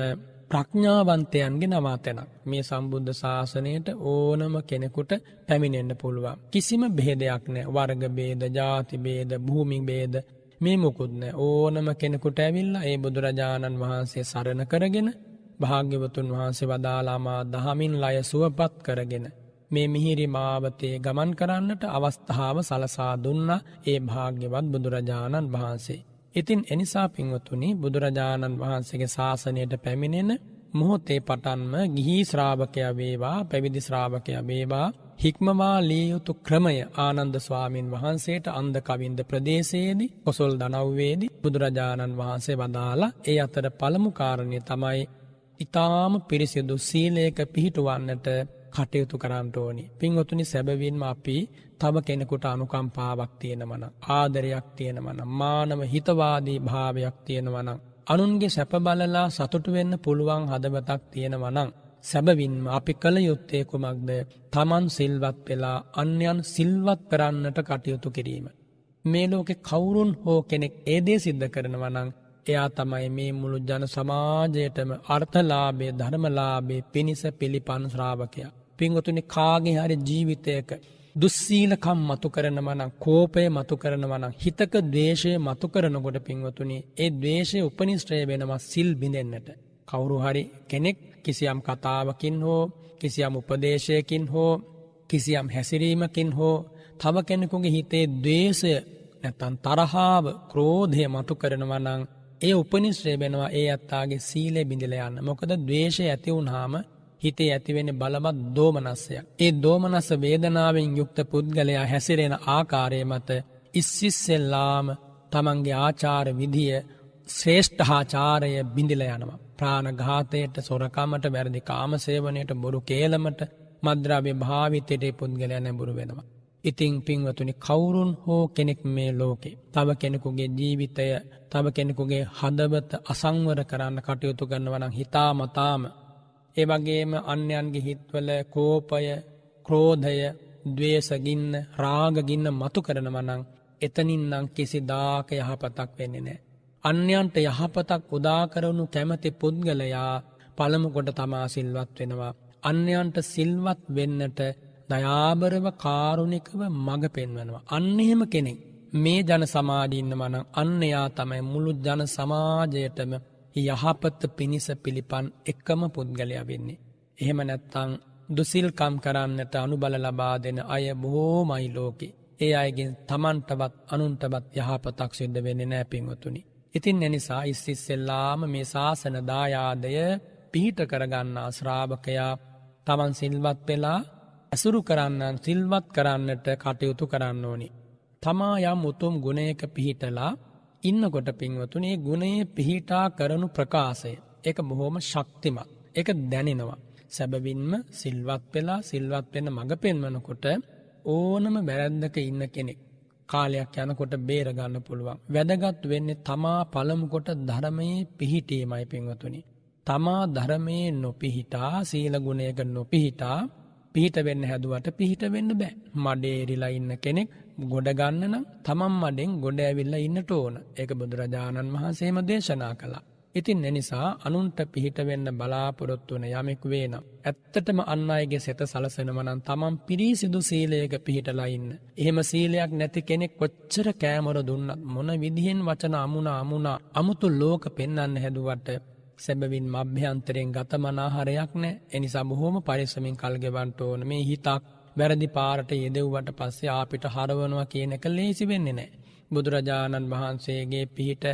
ප්‍රඥාවන්තයන්ගේ නවාතැනක් මේ සම්බුද්ධ ශාසනයට ඕනම කෙනෙකුට පැමිණෙන්න්න පුළුවන්. කිසිම බෙහෙදයක් නෑ වර්ගබේද ජාතිබේද භූමිබේද මේ මුකුත්න ඕනම කෙනෙකුට ඇවිල්ල ඒ බුදුරජාණන් වහන්සේ සරණ කරගෙන භාග්‍යවතුන් වහන්සේ වදාලාමා දහමින් ලය සුවපත් කරගෙන. මේ මිහිරි මාවතේ ගමන් කරන්නට අවස්ථාව සලසා දුන්න ඒ භාග්‍යවත් බුදුරජාණන් වහන්සේ. ඉතින් එනිසා පින්වතුනි බුදුරජාණන් වහන්සේගේ ශාසනයට පැමිණෙන මොහොතේ පටන්ම ගිහි ශ්‍රාවකය වේවා පැවිදි ශ්‍රාවකය වේවා හික්මවා ලියයුතු ක්‍රමය ආනන්ද ස්වාමීන් වහන්සේට අන්ද කවින්ද ප්‍රදේශයේදි කොසොල් දනව්වේදි බුදුරජාණන් වහන්සේ වදාලා ඒ අතර පළමුකාරණය තමයි ඉතාම පිරිසිදු සීලයක පිහිටුවන්නට කටයුතු කරන්න ඕනි. පින්වතුනි සැබවින්ම අපි තව කෙනෙකුට අනුකම්පාවක් තියෙනවන. ආදරයක් තියෙනවන. මානව හිතවාදී භාවයක් තියෙනවන. අනුන්ගේ සැපබලලා සතුටු වෙන්න පුළුවන් හදවතක් තියෙනවනං. සැබවින්ම අපි කළ යුත්තේ කුමක්ද තමන් සිල්වත් වෙලා අන්‍යන් සිල්වත් කරන්නට කටයුතු කිරීම. මේ ලෝකෙ කවුරුන් හෝ කෙනෙක් ඒදේ සිද්ධ කරනවනං එයා තමයි මේ මුළු ජන සමාජයටම අර්ථලාභය ධර්මලාභේ පිණිස පිළිපන් ශ්‍රාවකයා. පිංගතුනි කාගේ හරි ජීවිතයක දුස්සීලකම් මතු කරනවනම් කෝපය මතු කරනවනම් හිතක දේශය මතු කරනකොට පින්වතුනි ඒ දේශය උපනිශ්‍රය වෙනවා සිල් බිඳෙන්න්නට. කවුරු හරි කෙනෙක් කිසියම් කතාවකින් හෝ කිසියම් උපදේශයකින් හෝ කිසියම් හැසිරීමකින් හෝ තව කෙනෙකුගේ හිතේ දේශය නැතන් තරහාාව ක්‍රෝධය මතු කරනවනං ඒ උපනිශ්‍රය වෙනවා ඒ අත්තාගේ සීලය බිඳිල යන්න මොකද දවේශය ඇති වුණාම හිතේ ඇතිවෙන බලවත් දෝමනස්සයක්. ඒ දෝමනස වේදනාවෙන් යුක්ත පුද්ගලයා හැසිරෙන ආකාරය මත ඉස්සිස්සෙල්ලාම තමන්ගේ ආචාර විදිය ශ්‍රේෂ්ඨහාචාරය බිඳිල යනවා. ප්‍රාණඝාතයට සොරකමට වැරදි කාමසේවනයට බොරු කේලමට මද්‍රාවේ භාවිතයටේ පුද්ගලයා නැඹුරු වෙනවා. ඉතිං පින්වතුනි කවුරුන් හෝ කෙනෙක් මේ ලෝකේ. තව කෙනෙකුගේ ජීවිතය තව කෙනෙකුගේ හදවත අසංවර කරන්න කටයුතු ගන්නවනං හිතාමතාම එවගේම අන්‍යයන්ගේ හිත්වල කෝපය ක්‍රෝධය දවේසගින්න රාගගින්න මතු කරනවනං එතනින්නම් කිසි දාක යහපතක් වෙන්නේ නෑ. අන්‍යන්ට යහපතක් උදාකරවනු කැමති පුද්ගලයා පළමුකොට තමා සිල්වත් වෙනවා. අන්‍යන්ට සිල්වත් වෙන්නට දයාබරව කාරුණිකව මඟ පෙන්වනවා. අන්නහෙම කෙනෙක් මේ ජන සමාජීන්න වනං අන්නයා තමයි මුළු ජන සමාජයටම යහපත්ත පිණිස පිළිපන් එක්කම පුද්ගලයා වෙන්නේ. එහෙම නැත්තං දුසිල්කම් කරන්නට අනුබල ලබා දෙන අය බොහෝමයි ලෝකෙ. ඒ අයගෙන් තමන්ටවත් අනුන්ටවත් යහපතක් සිද්ධ වෙන නෑ පින්වතුනි. ඉතින් එනිසා ඉස්සිස්සෙල්ලාම මේ ශාසන දායාදය පිහිට කරගන්නා ශ්‍රාභකයා තමන් සිල්වත් වෙලා ඇසුරු කරන්නන් සිල්වත් කරන්නට කටයුතු කරන්න ඕනි. තමා යම් උතුම් ගුණයක පිහිටලා ඉන්නකොට පින්වතුනේ ගුණයේ පිහිටා කරනු ප්‍රකාශය එක බොහොම ශක්තිමත් එක දැනෙනවා. සැබවින්ම සිල්වත් වෙලා සිල්වත් වෙන මඟ පෙන්වනකොට ඕනම වැරැද්දක ඉන්න කෙනෙක් කාලයක් යනකොට බේරගන්න පුළුවන්. වැදගත් වෙන්නේ තමා පළමුකොට ධර්මයේ පිහිටීමයි පින්වතුනි. තමා ධර්මයේ නොපිහිටා සීලගුණයක නොපිහිටා පිහිට වෙන්න හැදුවට පිහිට වෙන්න බෑ. මඩේරිලා ඉන්න කෙනෙක් ගොඩගන්න නම් තමන් මඩෙන් ගොඩ ඇවිල්ලා ඉන්නට ඕන ඒක බුදුරජාණන් වහන්සේම දේශනා කළා. ඉතින් එනිසා අනුන්ට පිහිට වෙන්න බලාපොරොත්තු වන යමෙක් වේනම්. ඇත්තටම අන් අයගේ සෙත සලසනවනම් තමන් පිරිසිදු සීලයක පිහිටලා ඉන්න. එහෙම සීලයක් නැති කෙනෙක් කොච්චර කෑමර දුන්නත් මොන විදිහෙන් වචන අමුණ අමුණා අමුතු ලෝක පෙන්වන්න හැදුවට සැබවින් මභ්‍යන්තරයෙන් ගතමනාහරයක් නෑ එනිසා බොහෝම පරිස්සමින් කල්ගෙවන්ට ඕන මේ හිතක් වැරදි පාරට යෙදව්වට පස්සේ අපිට හරවනවා කියනක ලේසි වෙන්නේ නෑ. බුදුරජාණන් වහන්සේගේ පිහිට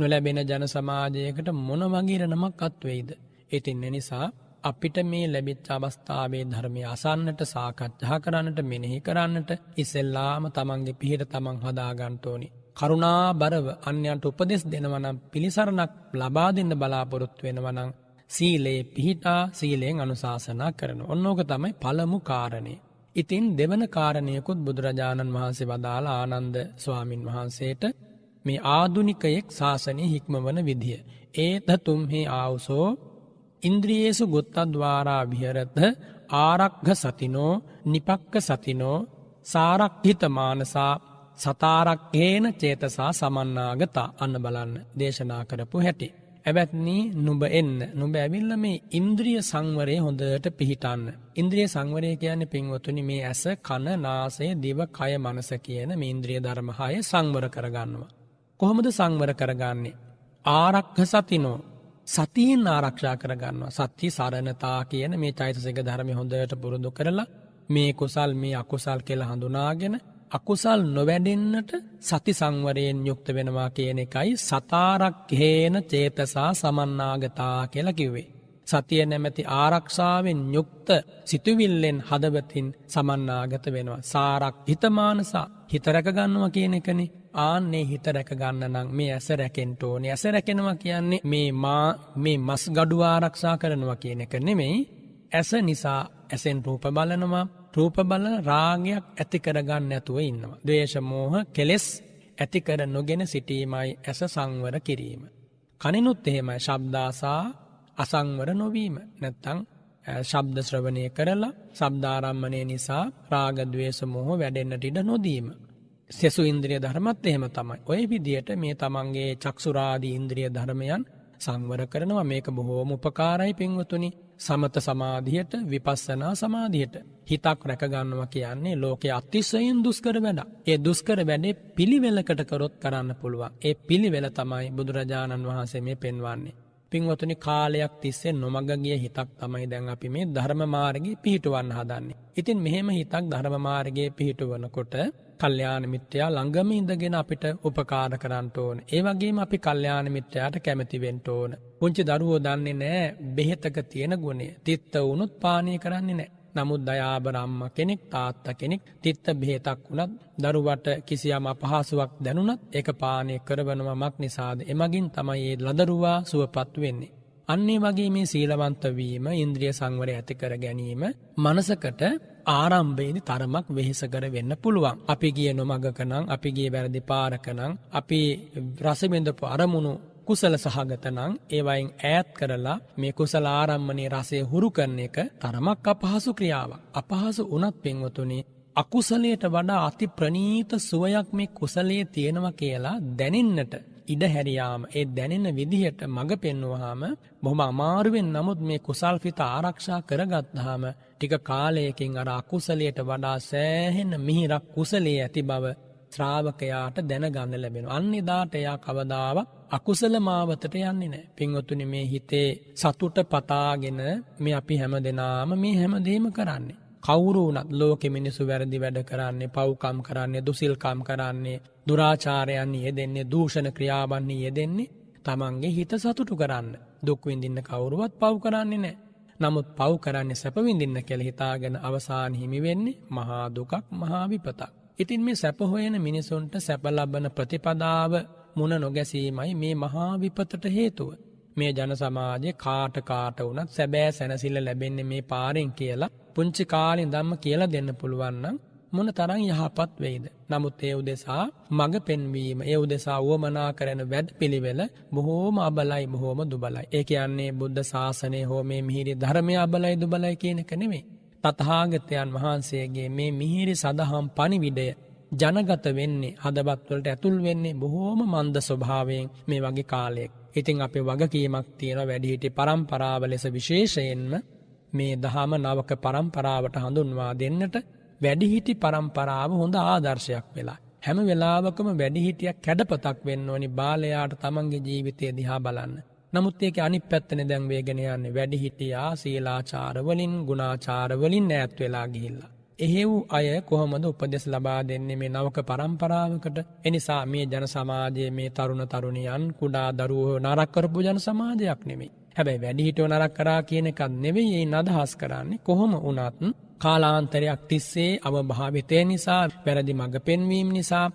නොලැබෙන ජන සමාජයකට මොන වගේරනමක් අත්වෙයිද. ඉතින් නිසා අපිට මේ ලැබිච්ච අවස්ථාවේ ධර්මය අසන්නට සාකච්ඡා කරන්නට මෙනෙහි කරන්නට ඉසෙල්ලාම තමන්ගේ පිහිට තමන් හදාගන්ටෝනි. කරුණා බරව අන්‍යන්ට උපදෙස් දෙනවනම් පිළිසරණක් ලබා දෙන්න බලාපොරොත්තු වෙනවනං සීලයේ පිහිටා සීලයෙන් අනුශාසනා කරන ඔන්නෝක තමයි පළමු කාරණේ. ඉතින් දෙවන කාරණයකුත් බුදුරජාණන් වහන්සේ වදාළ ආනන්ද ස්වාමින් වහන්සේට මේ ආදුනිකයෙක් ශාසනය හික්මවන විදිය. ඒත තුම්හි ආවුසෝ ඉන්ද්‍රියේසු ගොත්තද්වාරා විහරත ආරක්ග සතිනෝ නිපක්ක සතිනෝ සාරක්හිත මානසා සතාරක්හේන චේතසා සමන්නාගතා අන්න බලන්න දේශනා කරපු හැටි. ඇබැත්නී නුබ එන්න නුබ ඇවිල්ල මේ ඉන්ද්‍රිය සංවරය හොඳට පිහිටන්න. ඉන්ද්‍රිය සංවරය කියන්නේ පින්වතුනි මේ ඇස කණ නාසය දිව කය මනස කියන මේ ඉන්ද්‍රිය ධර්මහාය සංවර කරගන්නවා. කොහොමද සංවර කරගන්නේ. ආරක්හ සතිනෝ සතියෙන් ආරක්ෂා කරගන්නවා සත්‍ය සරණතා කියන මේ චෛතසික ධර්මය හොඳට පුරුදු කරලා මේ කුසල් මේ අකුසල් කියලා හඳුනාගෙන අකුසල් නොවැඩෙන්න්නට සති සංවරයෙන් යුක්ත වෙනවා කියන එකයි සතාරක් හේන චේතසා සමන්නාගතා කියලකිවේ. සතිය නැමැති ආරක්ෂාවෙන් යුක්ත සිතුවිල්ලෙන් හදවතින් සමන්නාගත වෙනවා. සාරක් හිතමානසා හිතරැකගන්නවා කියන එකනි ආන්නේ හිත රැකගන්න නම් මේ ඇස රැකෙන්ට ඕනේ ඇස රැකෙනවා කියන්නේ මේ මා මේ මස් ගඩු ආරක්ෂා කරනවා කියන එක නෙමෙයි ඇස නිසා ඇසෙන් රූප බලනවා රූප බලලා රාගයක් ඇති කරගන්න නැතුව ඉන්නවා. ද්වේෂ මෝහ කෙලෙස් ඇති කර නොගෙන සිටීමයි ඇස සංවර කිරීම. කනිනුත් එහෙමයි ශබ්දාසා අසංවර නොවීම. නැත්තම් ශබ්ද ශ්‍රවණය කරලා ශබ්දාරම්මණය නිසා රාග ద్వේස මොහ වැඩෙන්නට ඉඩ නොදීම. සෙසු ඉන්ද්‍රිය ධර්මත් එහෙම තමයි. ඔය විදියට මේ තමන්ගේ චක්සුරාදී ඉන්ද්‍රිය ධර්මයන් සංවර කරනවා. මේක බොහෝම උපකාරයි පින්වතුනි. සමත සමාධියට, විපස්සනා සමාධියට. හිතක් රැකගන්නවා කියන්නේ ලෝකයේ අතිශයෙන් දුස්කර වැඩ. ඒ දුස්කර වැඩේ පිළිවෙලකට කරොත් කරන්න පුළුවන්. ඒ පිළිවෙල තමයි බුදුරජාණන් වහන්සේ මේ පෙන්වන්නේ. පින්වතුනි කාලයක් තිස්සේ නොමග ගිය හිතක් තමයි දැන් අපි මේ ධර්ම මාර්ගයේ පිහිටවන්න හදන්නේ. ඉතින් මෙහෙම හිතක් ධර්ම මාර්ගයේ පිහිටවනකොට කල්යාණ මිත්‍රයා ළඟම ඉඳගෙන අපිට උපකාර කරන්න ඕන. ඒ වගේම අපි කල්යාණ මිත්‍රයාට කැමති වෙන්න ඕන. පුංචි දරුවෝ දන්නේ නැහැ බෙහෙතක තියෙන ගුණය. තිත්ත වුණොත් පානය කරන්නේ නැහැ. නමුත් දයාබරම්ම කෙනෙක් තාත්ත කෙනෙක් තිත්ත බේතක් වුණත් දරුවට කිසියම් අපහසුවක් දැනුනත් එක පානය කරවනව මක් නිසාද එමගින් තමයි ඒ ලදරුවා සුවපත් වෙන්නේ. අන්නේ වගේ මේ සීලවන්තවීම ඉන්ද්‍රිය සංවර ඇතිකර ගැනීම මනසකට ආරම්භේදි තරමක් වෙහෙසකර වෙන්න පුළුවන්. අපි ගිය නොමගකනං අපි ගිය වැරදි පාරකනං අපි රසබිඳපු අරමුණු කුසල සහගතනං ඒවයින් ඈත් කරලා මේ කුසල ආරම්මනේ රසේ හුරු කරන එක තරමක් අපහසු ක්‍රියාවක්. අපහසු උනත් පෙන්වතුනේ අකුසලයට වඩා අති ප්‍රනීත සුවයක් මේ කුසලයේ තියෙනවා කියලා දැනෙන්නට ඉඩ හැරියාම ඒ දැනෙන විදිහට මඟ පෙන්වහාම බොහොම අමාරුවෙන් නමුත් මේ කුසල් ෆිත ආරක්ෂා කරගත්හාම ටික කාලයකින් අර අකුසලයට වඩා සෑහෙන මිහිරක් කුසලයේ ඇති බව ශ්‍රාවකයාට දැන ගන්න ලැබෙන. අන්න එදාට එයා කවදාවක් අකුසල මාවතට යන්නේ නෑ. පින්වතුනි මේ හිතේ සතුට පතාගෙන මේ අපි හැම දෙනාම මේ හැමදේම කරන්නේ. කවුරු වනත් ලෝක මිනිසු වැරදි වැඩ කරන්නේ පව්කම් කරන්නේ දුසිල්කම් කරන්නේ දුරාචාරයන්නේ යෙදෙන්නේ දූෂණ ක්‍රියාවන්නේ යෙදෙන්නේ තමන්ගේ හිත සතුටු කරන්න දුක්විඳින්න කවුරුවත් පව් කරන්නේ නෑ. නමුත් පව් කරන්නේ සැපවිඳින්න කෙළ හිතාගෙන අවසාන හිමි වෙන්නේ මහා දුකක් මහාවිපතක්. ඉතින් මේ සැප හොයන මිනිසුන්ට සැප ලබන ප්‍රතිපදාව මුණ නොගැසීමයි මේ මහා විපතට හේතුව. මේ ජන සමාජය කාට කාට වුණත් සැබෑ සැනසිල්ල ලැබෙන්නේ මේ පාරෙන් කියලා පුංචි කාලින් දම්ම කියලා දෙන්න පුළුවන්නම් මොන තරං යහපත් වෙයිද. නමුත් ඒ උදෙසා මඟ පෙන්වීම ඒ උදෙසා වුවමනා කරන වැඩ පිළිවෙල බොහෝම අබලයි බොහෝම දුබලයි. ඒ කියන්නේ බුද්ධ ශාසනය හෝ මේ මිහිරි ධර්මය අබලයි දුබලයි කියනක නෙමේ. තතහාගතයන් වහන්සේගේ මේ මිහිරි සඳහම් පනිවිඩය ජනගත වෙන්නේ හදබත්වලට ඇතුල් වෙන්නේ බොහෝම මන්ද ස්වභාවයෙන් මේ වගේ කාලයෙක්. ඉතිං අපේ වගකීමක් තියෙන වැඩිහිටි පරම්පරාව ලෙස විශේෂයෙන්ම මේ දහම නවක පරම්පරාවට හඳුන්වා දෙන්නට වැඩිහිටි පරම්පරාව හොඳ ආදර්ශයක් වෙලා. හැම වෙලාවකම වැඩිහිටියක් කැඩපතක් වෙන්න ඕනි බාලයාට තමන්ගේ ජීවිතය දිහා බලන්න. නමුත් ඒක අනි පැත්තන දැන් වේගෙනයන්නේ වැඩිහිටියා සීලාචාරවලින් ගුණාචාරවලින් නෑත් වෙලා ගිහිල්ලා. එහෙව් අය කොහොමද උපදෙස් ලබා දෙන්නේ මේ නවක පරම්පරාවකට එනිසා මේ ජන සමාජයේ මේ තරුණ තරුණියන් කුඩා දරුවෝ නරක්කරපු ජන සමාජයක් නෙමේ. හැබැයි වැඩිහිටෝ නරක් කරා කියන එකත් නෙවෙයි ඒ අදහස් කරන්නේ කොහොම වුණත් කාලාන්තරයක් තිස්සේ අවභාවිතය නිසා වැරදි මඟ පෙන්වීම් නිසා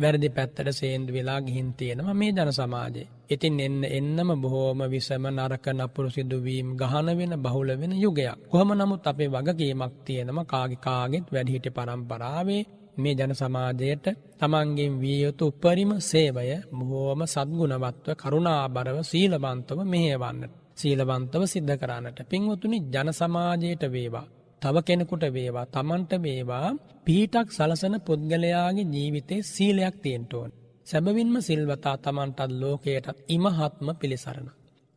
වැරදි පැත්තට සේන්දු වෙලා ගිහින් තියෙනවා මේ ජන සමාජය. ඉතින් එන්න එන්නම බොහෝම විසම නරක නපුරු සිදුවීම් ගහන වෙන බහුල වෙන යුගයක්. කොහම නමුත් අපේ වගකීමක් තියෙනම කාගි කාගෙත් වැඩිහිට පරම්පරාවේ මේ ජන සමාජයට තමන්ගෙන් විය යුතු උපරිම සේවය බොහෝම සද්ගුණවත්ව කරුණාබරව සීලබන්තව මෙහෙවන්න. සීලබන්තව සිද්ධ කරන්නට පින්වතුනි ජන සමාජයට වේවා. තව කෙනෙකුට වේවා තමන්ට වේවා පිහිටක් සලසන පුද්ගලයාගේ ජීවිතේ සීලයක් තියෙන්ටෝන්. සැබවින්ම සිල්වතා තමන්ටත් ලෝකයටත් ඉමහත්ම පිළිසරණ.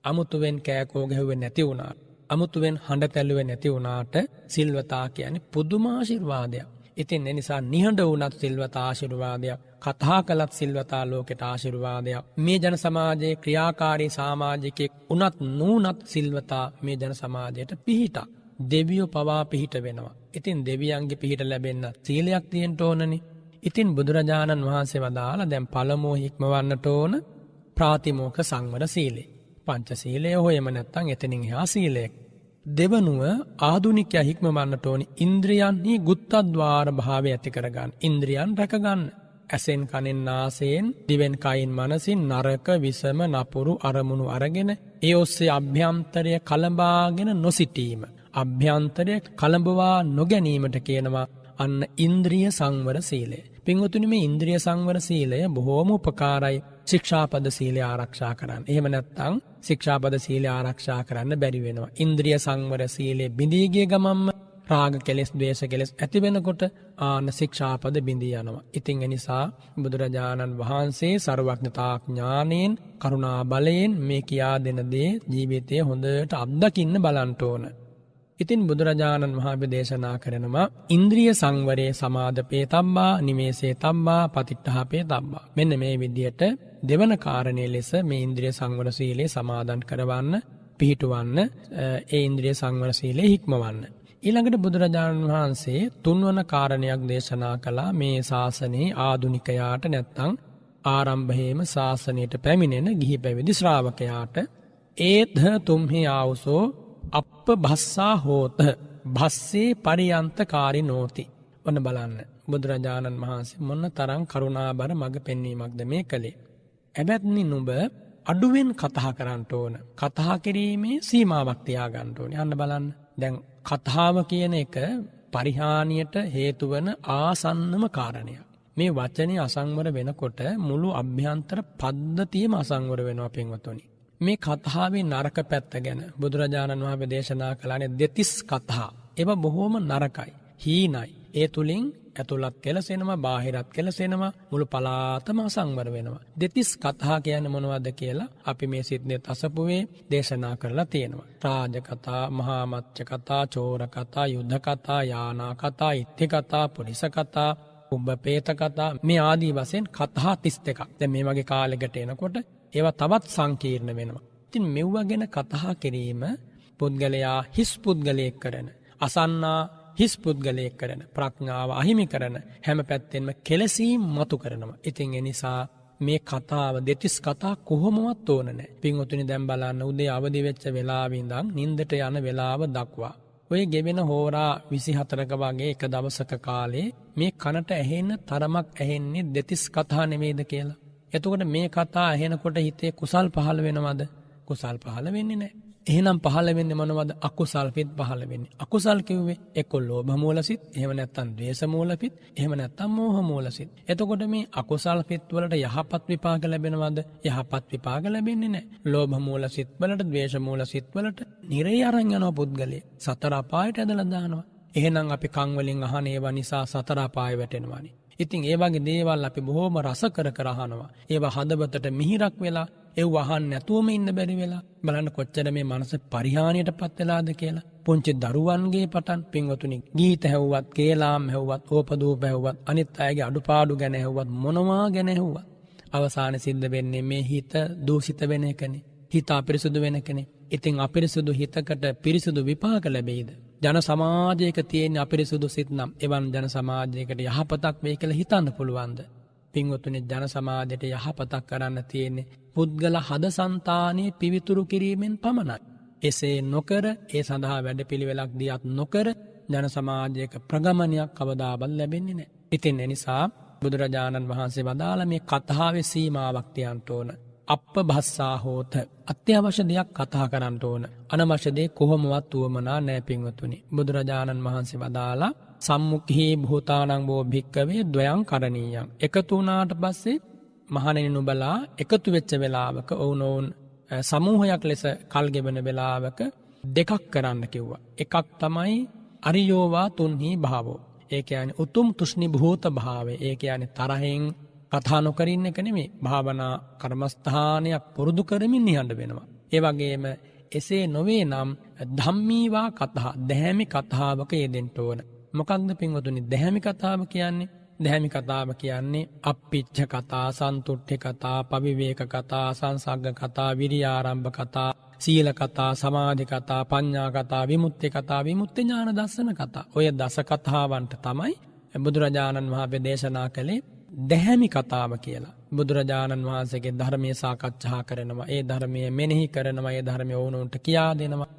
අමුතුවෙන් කෑකෝ ගැහුවෙන් නැති වුණා. අමුතුවෙන් හඬ තැල්ලුව නැති වුණාට සිල්වතා කියන පුදුමාශිර්වාදයක්. ඉතින් එනිසා නිහඬ වුණත් සිල්වතා ආශිර්වාදයක් කතා කළත් සිල්වතා ලෝකෙට ආශිර්වාදයක් මේ ජන සමාජයේ ක්‍රියාකාරී සමාජිකෙක් උනත් නූනත් සිල්වතා මේ ජන සමාජයට පිහිටක්. දෙවියෝ පවා පිහිට වෙනවා. ඉතින් දෙවියන්ගේ පිහිට ලැබෙන්න සීලයක් තියෙන්ට ඕනනි. ඉතින් බුදුරජාණන් වහන්සේ වදාලා දැන් පළමුෝ හික්මවන්නට ඕන ප්‍රාතිමෝක සංවර සීලේ. පංච සීලය හොයම නැත්තං එතනින් හා සීලයෙක්. දෙවනුව ආදුනිකය හික්මවන්නට ඕනි ඉන්ද්‍රියන්හි ගුත්තද්වාර භාවය ඇති කරගන්න. ඉන්ද්‍රියන් රැකගන්න. ඇසෙන් කනෙන් නාසයෙන් දිවෙන් කයින් මනසින් නරක විසම නපුරු අරමුණු අරගෙන ඒ ඔස්සේ අභ්‍යන්තරය කළඹාගෙන නොසිටීම. අභ්‍යන්තරය කළඹවා නොගැනීමට කියනවා අන්න ඉන්ද්‍රිය සංවර සීලය. පින්වතුනි මේ ඉන්ද්‍රිය සංවර සීලය බොහෝම උපකාරයි ශික්ෂාපද සීලය ආරක්ෂා කරන්න. එහෙම නැත්නම් ශික්ෂාපද සීලය ආරක්ෂා කරන්න බැරි වෙනවා. ඉන්ද්‍රිය සංවර සීලය බිඳී ගිය ගමන්ම රාග කෙලෙස් ද්වේෂ කෙලෙස් ඇති වෙනකොට ආන ශික්ෂාපද බිඳී යනවා. ඉතින් ඒ නිසා බුදුරජාණන් වහන්සේ ਸਰවඥතා ඥාණයෙන් කරුණා බලයෙන් මේ කියා දෙන දේ ජීවිතයේ හොඳට අත්දකින්න බලන්න ඕන. ඉතින් බුදුරජාණන් වහන්සේ දේශනා කරනවා ඉන්ද්‍රිය සංවරයේ සමාදපේ තම්බා නිමේසේ තම්බා පතිට්ඨහපේ තම්බා. මෙන්න මේ විදිහට දෙවන කාරණේ ලෙස මේ ඉන්ද්‍රිය සංවර සීලය සමාදන් කරවන්න පිහිටුවන්න ඒ ඉන්ද්‍රිය සංවර සීලය හික්මවන්න. ඊළඟට බුදුරජාණන් වහන්සේ තුන්වන කාරණයක් දේශනා කළා මේ ශාසනයේ ආදුනිකයාට නැත්තං ආරම්භයේම ශාසනයට පැමිණෙන ගිහි පැවිදි ශ්‍රාවකයාට ඒත්හ තුම්හි ආවුසෝ අප අප්ප භස්සා හෝත භස්සේ පරියන්තකාරි නෝති ඔන්න බලන්න බුදුරජාණන් වහන්සේ මොන්න තරං කරුණාබර මඟ පෙන්වීමක්ද මේ කළේ. ඇබැත්නි නුබ අඩුවෙන් කතහා කරන්නට ඕන කතහා කිරීමේ සීමාවක්තියා ගණ්ටඕනි අන්න බලන්න දැන් කතාව කියන එක පරිහානියට හේතුවන ආසන්නම කාරණයක්. මේ වචනය අසංවර වෙනකොට මුළු අභ්‍යන්තර පද්ධතියම අසංවර වෙනවා පෙන්වතුනි. මේ කතාවේ නරක පැත්ත ගැන බුදුරජාණන් වහම දේශනා කලානේ දෙතිස් කතා. එව බොහෝම නරකයි. හීනයි. ඒ තුළින් ඇතුළත් කෙලසෙනවා බාහිරත් කෙලසෙනවා මුළු පලාතම අසංවර වෙනවා. දෙතිස් කතා කියන මොනවද කියලා අපි මේ සිද්දෙත් අසපුවේ දේශනා කරලා තියෙනවා. රාජකතා, මහාමච්ච කතා, චෝර කතා, යුද්ධ කතා, යානා කතා, ඉත්ති කතා, පොලිස කතා, කුම්භ පේත කතා මේ ආදී වශයෙන් කතා 31ක්. දැන් මේ වගේ කාලෙකට එනකොට ඒවා තවත් සංකීර්ණ වෙනවා. ඉතින් මෙව්වා ගැන කතහා කිරීම පුද්ගලයා හිස් පුද්ගලයෙක් කරන. අසන්නා හිස් පුද්ගලයෙක් කරන ප්‍රඥාව අහිමි කරන හැම පැත්තෙන්ම කෙලසීම් මතු කරනවා. ඉතින් එනිසා මේ කතාව දෙතිස් කතා කොහොමවත් ඕනනෑ පින්වතුනි දැම් බලන්න උදේ අවදිවෙච්ච වෙලාවිඳං නින්දට යන වෙලාව දක්වා. ඔය ගෙවෙන හෝරා විසිහතරක වගේ එක දවසක කාලේ මේ කනට ඇහෙන්න තරමක් ඇහෙන්නේ දෙතිස් කතා නෙමේද කියලා. එතකොට මේ කතා ඇහෙනකොට හිතේ කුසල් පහළ වෙනවද? කුසල් පහළ වෙන්නේ නැහැ. එහෙනම් පහළ වෙන්නේ මොනවද? අකුසල් පිට පහළ වෙන්නේ. අකුසල් කිව්වේ එක්ක ලෝභ මූලසිත, එහෙම නැත්නම් ද්වේෂ මූලපිත, එහෙම නැත්නම් මෝහ මූලසිත. එතකොට මේ අකුසල් පිට වලට යහපත් විපාක ලැබෙනවද? යහපත් විපාක ලැබෙන්නේ නැහැ. ලෝභ මූලසිත වලට, ද්වේෂ මූලසිත වලට නිරේ අරන් යනවා පුද්ගලයා. සතර අපායට ඇදලා දානවා. එහෙනම් අපි කන් වලින් අහන ඒවා නිසා සතර අපාය වැටෙනවානේ. ඉතින් ඒ වගේ දේවල් අපි බොහෝම රස කර කරහනවා. ඒවා හදවතට මිහිරක් වෙලා ඒ වහන් නැතුවම ඉන්න බැරි වෙලා බලන්න කොච්චර මේ මනස පරිහානියට පත් වෙලාද කියලා. පුංචි දරුවන්ගේ පටන් පින්වතුනි ගීත ඇහුවත්, කේලාම් ඇහුවත්, ඕපදූප ඇහුවත්, අනිත් අයගේ අඩුපාඩු ගැන ඇහුවත්, මොනවා ගැන ඇහුවත් අවසාන සිද්ධ වෙන්නේ මේ හිත දූෂිත වෙන එකනේ. හිත අපිරිසුදු වෙන එකනේ. ඉතින් අපිරිසුදු හිතකට පිරිසුදු විපාක ලැබෙයිද? ජන සමාජයක තියෙන් අපිරිසුදු සිත්නම් එවන් ජන සමාජයකට යහපතක් වේ කළ හිතන්න පුළුවන්ද. පින්වතුනි ජන සමාජයට යහපතක් කරන්න තියෙන්නේ පුද්ගල හද සන්තානයේ පිවිතුරු කිරීමෙන් පමණක්. එසේ නොකර ඒ සඳහා වැඩ පිළිවෙලක් දියත් නොකර ජන සමාජයක ප්‍රගමණයක් කවදාබල් ලැබෙන්නේ නෑ. ඉතින් එනිසා බුදුරජාණන් වහන්සේ වදාළ මේ කතාවේ සීමාවක්තියන්ට ඕන. අප භස්සා හෝත අත්‍යවශ්‍ය දෙයක් කතා කරන්නට ඕන අනවශ්‍යදේ කොහොමවත් වුවමනා නෑපින්වතුනි බුදුරජාණන් වහන්සේ වදාලා සම්මුක්හි භූතානං බෝ භික්කවේ දොයං කරණීයම් එකතුනාට පස්සේ මහණෙන නුබලා එකතු වෙච්ච වෙලාවක ඔවුනොවුන් සමූහයක් ලෙස කල්ගෙබෙන වෙලාවක දෙකක් කරන්න කිව්වා එකක් තමයි අරියෝවා තුන්හි භාවෝ ඒක යන උතුම් තුෂ්ණි භූත භාවේ ඒක යන තරහෙෙන් කතා නොකරින්න එක නෙමේ භාවනා කර්මස්ථානයක් පුරුදු කරමින් නිහඬ වෙනවා. ඒ වගේම එසේ නොවේ නම් ධම්මීවා කතා දැහැමි කතාවක යෙදෙන්න ඕන. මොකක්ද පින්වතුනි දැහැමි කතාව කියන්නේ? දැහැමි කතාව කියන්නේ අප්පිච්ච කතා, සන්තුට්ඨි කතා, පවිවේක කතා, සංසග්ග කතා, විරියාරම්භ කතා, සීල කතා, සමාධි කතා, පඤ්ඤා කතා, විමුක්ති කතා, විමුක්ති ඥාන දර්ශන කතා. ඔය දස කතාවන්ට තමයි බුදුරජාණන් වහන්සේ දේශනා කළේ දැහැමි කතාව කියලා බුදුරජාණන් වහන්සේගේ ධර්මය සාකච්ඡා කරනවා ඒ ධර්මය මෙනෙහි කරනවා ඒ ධර්මය ඕනුන්ට කියා දෙනවා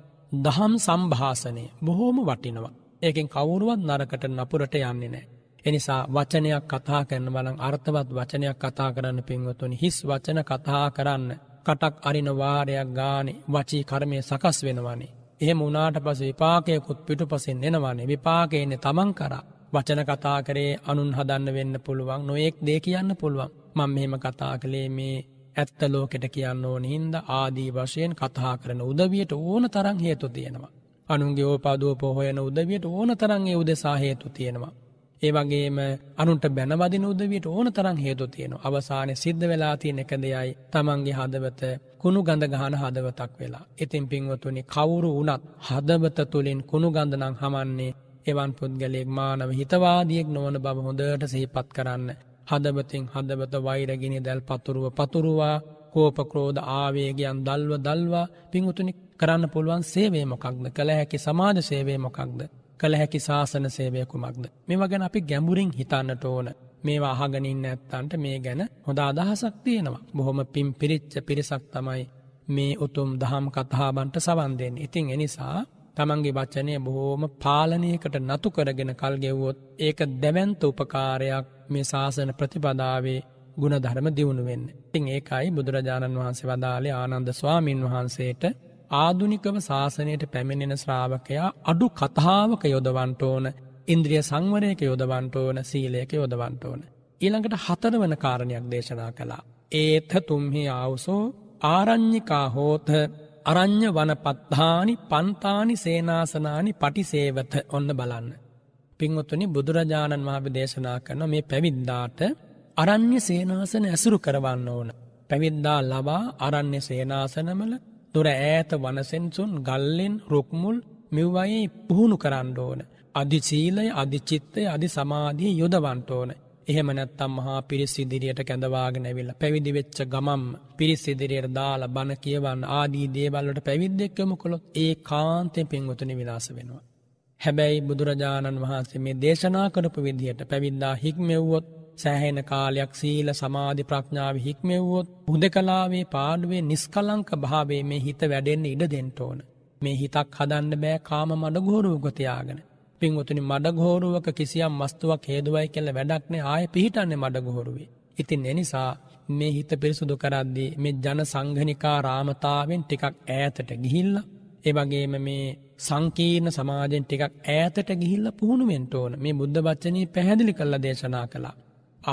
දහම් සම්භාසනය බොහෝම වටිනවා ඒකෙන් කවුරුවත් නරකට නපුරට යන්නේ නෑ එනිසා වචනයක් කතා කරන බලං අර්ථවත් වචනයක් කතා කරන්න පින්වතුනි හිස් වචන කතා කරන්න කටක් අරින වාරයක් ගානේ වචී කර්මය සකස් වෙනවානේ එහෙම උනාට පස විපාකයකුත් පිටු පසෙන් එනවානේ විපාකයන්නේ තමන් කරා වචන කතා කරේ අනුන් හදන්න වෙන්න පුළුවන් නොයෙක් දේ කියන්න පුළුවන් මං මෙහෙම කතා කළේ මේ ඇත්ත ලෝකෙට කියන්න ඕන හින්ද ආදී වශයෙන් කතා කරන උදවියට ඕන තරං හේතු තියෙනවා. අනුන්ගේ ඕපාදුව පොහොයන උදවියට ඕන තරන්ගේ උදෙසා හේතු තියෙනවා. ඒ වගේම අනුන්ට බැනවදින උදවියට ඕන තරං හේතු තියෙනවා අවසානය සිද්ධ වෙලා තියෙන එක දෙයයි තමන්ගේ හදවත කුණු ගඳ ගහන හදවතක් වෙලා. ඉතින් පින්වතුනි කවුරු වනත් හදවත තුළින් කුණු ගඳනං හමන්නේ එවන් පුද්ගලෙක් මානව හිතවාදියෙක් නොවන බව හොඳට සහිපත් කරන්න. හදබතින් හදබත වෛරගෙන දැල් පතුරුව පතුරුවා කෝපක්‍රෝධ ආවේගයන් දල්ව දල්වා පිංහුතුනි කරන්න පුළුවන් සේවේ මොකක්ද කළ හැකි සමාජ සේවේ මොකක්ද කළ හැකි ශාසන සේවයකුමක්ද. මෙ වගැන අපි ගැඹුරින් හිතන්නට ඕන. මේවා අහගනින්න ඇත්තන්ට මේ ගැන හොඳ අදහසක් තියෙනවා. බොහොම පින් පිරිච්ච පිරිසක් තමයි මේ උතුම් දහම් කතහාබන්ට සවන්දෙන් ඉතිං එනිසා තමන්ගේ වචනය බොහෝම පාලනයකට නතු කරගෙන කල් ගෙව්වොත් ඒක දැවැන්ත උපකාරයක් මේ ශාසන ප්‍රතිපදාවේ ගුණ ධර්ම දියුණු වෙන්න. ඉතිං ඒකයි බුදුරජාණන් වහන්සේ වදාලේ ආනන්ද ස්වාමීන් වහන්සේට ආදුනිකව ශාසනයට පැමිණෙන ශ්‍රාවකයා අඩු කතාවක යොදවන්ට ඕන ඉන්ද්‍රිය සංවරයක යොදවන්ට ඕන සීලයක යොදවන්ට ඕන. ඊළඟට හතරවන කාරණයක් දේශනා කළා. ඒත්හ තුම්හි ආවුසෝ ආරං්ඥිකා හෝත අරං්්‍ය වනපත්හානි පන්තානි සේනාසනානි පටිසේවත ඔන්න බලන්න. පින්වොත්තුනි බුදුරජාණන් වහාප දේශනා කරන මේ පැවිද්දාට අරං්‍ය සේනාසන ඇසුරු කරවන්න ඕන. පැවිද්දා ලබා අරන්‍ය සේනාසනමල දුර ඈත වනසෙන්සුන් ගල්ලෙන් රුක්මුල් මෙව්වයේ පුහුණු කරන්න ඕන. අධිචීලය අධිචිත්තය අධි සමාධී යොදවන්ට ඕන. එහෙම නැත්තම් මහා පිරිස්සිදිරියට කැඳවාගෙන ඇවිල්ලා පැවිදි වෙච්ච ගමම් පිරිස්සිදිරියට දාලා බණ කියවන්න ආදී දේවල්වලට පැවිද්දෙක්කම කළොත් ඒ කාන්තෙන් පෙන්වතුනි විනාශ වෙනවා. හැබැයි බුදුරජාණන් වහන්සේ මේ දේශනා කරපු විදිහට පැවිද්දා හික්මෙව්වොත් සෑහෙන කාලයක් සීල සමාධි ප්‍රඥාව හික්මෙව්වොත් හුදකලාවේ පාඩුවේ නිස්කලංක භාවේ මේ හිත වැඩෙන්න ඉඩ දෙන්න ඕන. මේ හිතක් හදන්න බෑ කාම මඩ ගෝරුවක තියාගෙන. පින්වතුනි මඩගෝරුවක කිසියම් මස්තුවක් හේදුවයි කෙල්ල වැඩක්නේ ආය පිහිටන්නේ මඩගෝරුවේ. ඉතින් එනිසා මේ හිත පිරිසුදු කරද්දී මේ ජන සංගනිකා රාමතාවෙන් ටිකක් ඈතට ගිහිල්ල. ඒවගේම මේ සංකීර්ණ සමාජෙන් ටිකක් ඈතට ගිහිල්ල පුහුණුවෙන්ට ඕන මේ බුද්ධ වච්චනී පැහැදිලි කල්ල දේශනා කළා.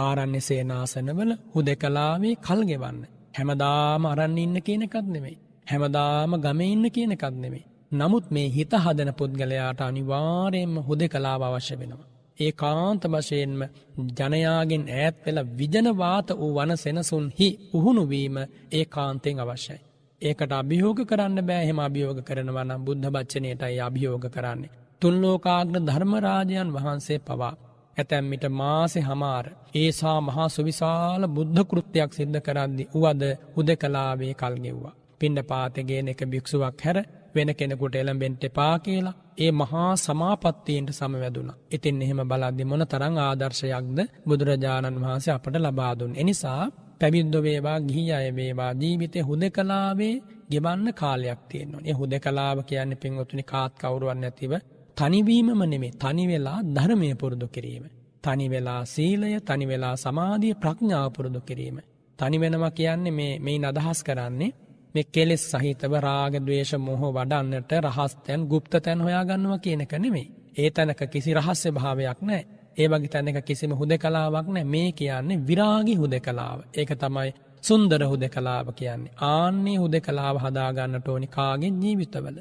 ආරන්‍ය සේනාසනවල හුදෙකලාවේ කල්ගෙවන්න. හැමදාම අරන්න ඉන්න කියනකත් නෙමෙයි. හැමදාම ගම ඉන්න කියනකත් නෙමෙයි. නමුත් මේ හිත හදන පුද්ගලයාට අනිවාරයෙන්ම හුදෙ කලාව අවශ්‍ය වෙනවා. ඒ කාන්ත වශයෙන්ම ජනයාගෙන් ඈත් වෙලා විජනවාත වූ වන සෙනසුන්හි උහුණුවීම ඒ කාන්තෙන් අවශ්‍යයි. ඒකට අභියෝග කරන්න බෑහෙම අභියෝග කරනවා නම් බුද්ධ බච්චනයටයි අභියෝග කරන්නේ. තුන්ලෝකාග්‍ර ධර්මරාජයන් වහන්සේ පවා. ඇතැම් මිට මාසෙ හමාර ඒසා මහා සුවිශාල බුද්ධ කෘත්තියක් සිද්ධ කරද්දි වුවද හුද කලාවේ කල්ගෙව්වා. පින්ඩ පාතගේන එක භික්ෂුවක් හැර වෙන කෙනෙකුට එළඹෙන්ට එපා කියලා ඒ මහා සමාපත්තීන්ට සමවැදුණ. ඉතින් එහෙම බලද්දි මොන තරං ආදර්ශයක්ද බුදුරජාණන් වහන්සේ අපට ලබාදුන්. එනිසා පැවිද්දවේවා ගිහි අයවේවා ජීවිතය හුද කලාවේ ගෙවන්න කාලයක් තියෙන්නවා. එ හුද කලාව කියන්නේ පින්වතුනි කාත් කවුරුවන් ඇතිව තනිවීමම නෙමේ තනිවෙලා ධර්මය පුරුදු කිරීම. තනිවෙලා සීලය තනිවෙලා සමාධිය ප්‍රඥාව පුරුදු කිරීම. තනිවෙනවා කියන්නේ මේ මෙයින් අදහස් කරන්නේ මේ කෙලෙස් සහිතව රාග ద్వේෂ මොහ වඩන්නට රහස් තැන් গুপ্ত තැන් හොයාගන්නවා කියන එක නෙමෙයි. ඒ තැනක කිසි රහස්‍ය භාවයක් නැහැ. ඒ වගේ තැනක කිසිම හුදකලාවක් නැහැ. මේ කියන්නේ විරාගී හුදකලාව. ඒක තමයි සුන්දර හුදකලාව කියන්නේ. ආන්නේ හුදකලාව හදාගන්නට ඕනි කාගේ ජීවිතවල.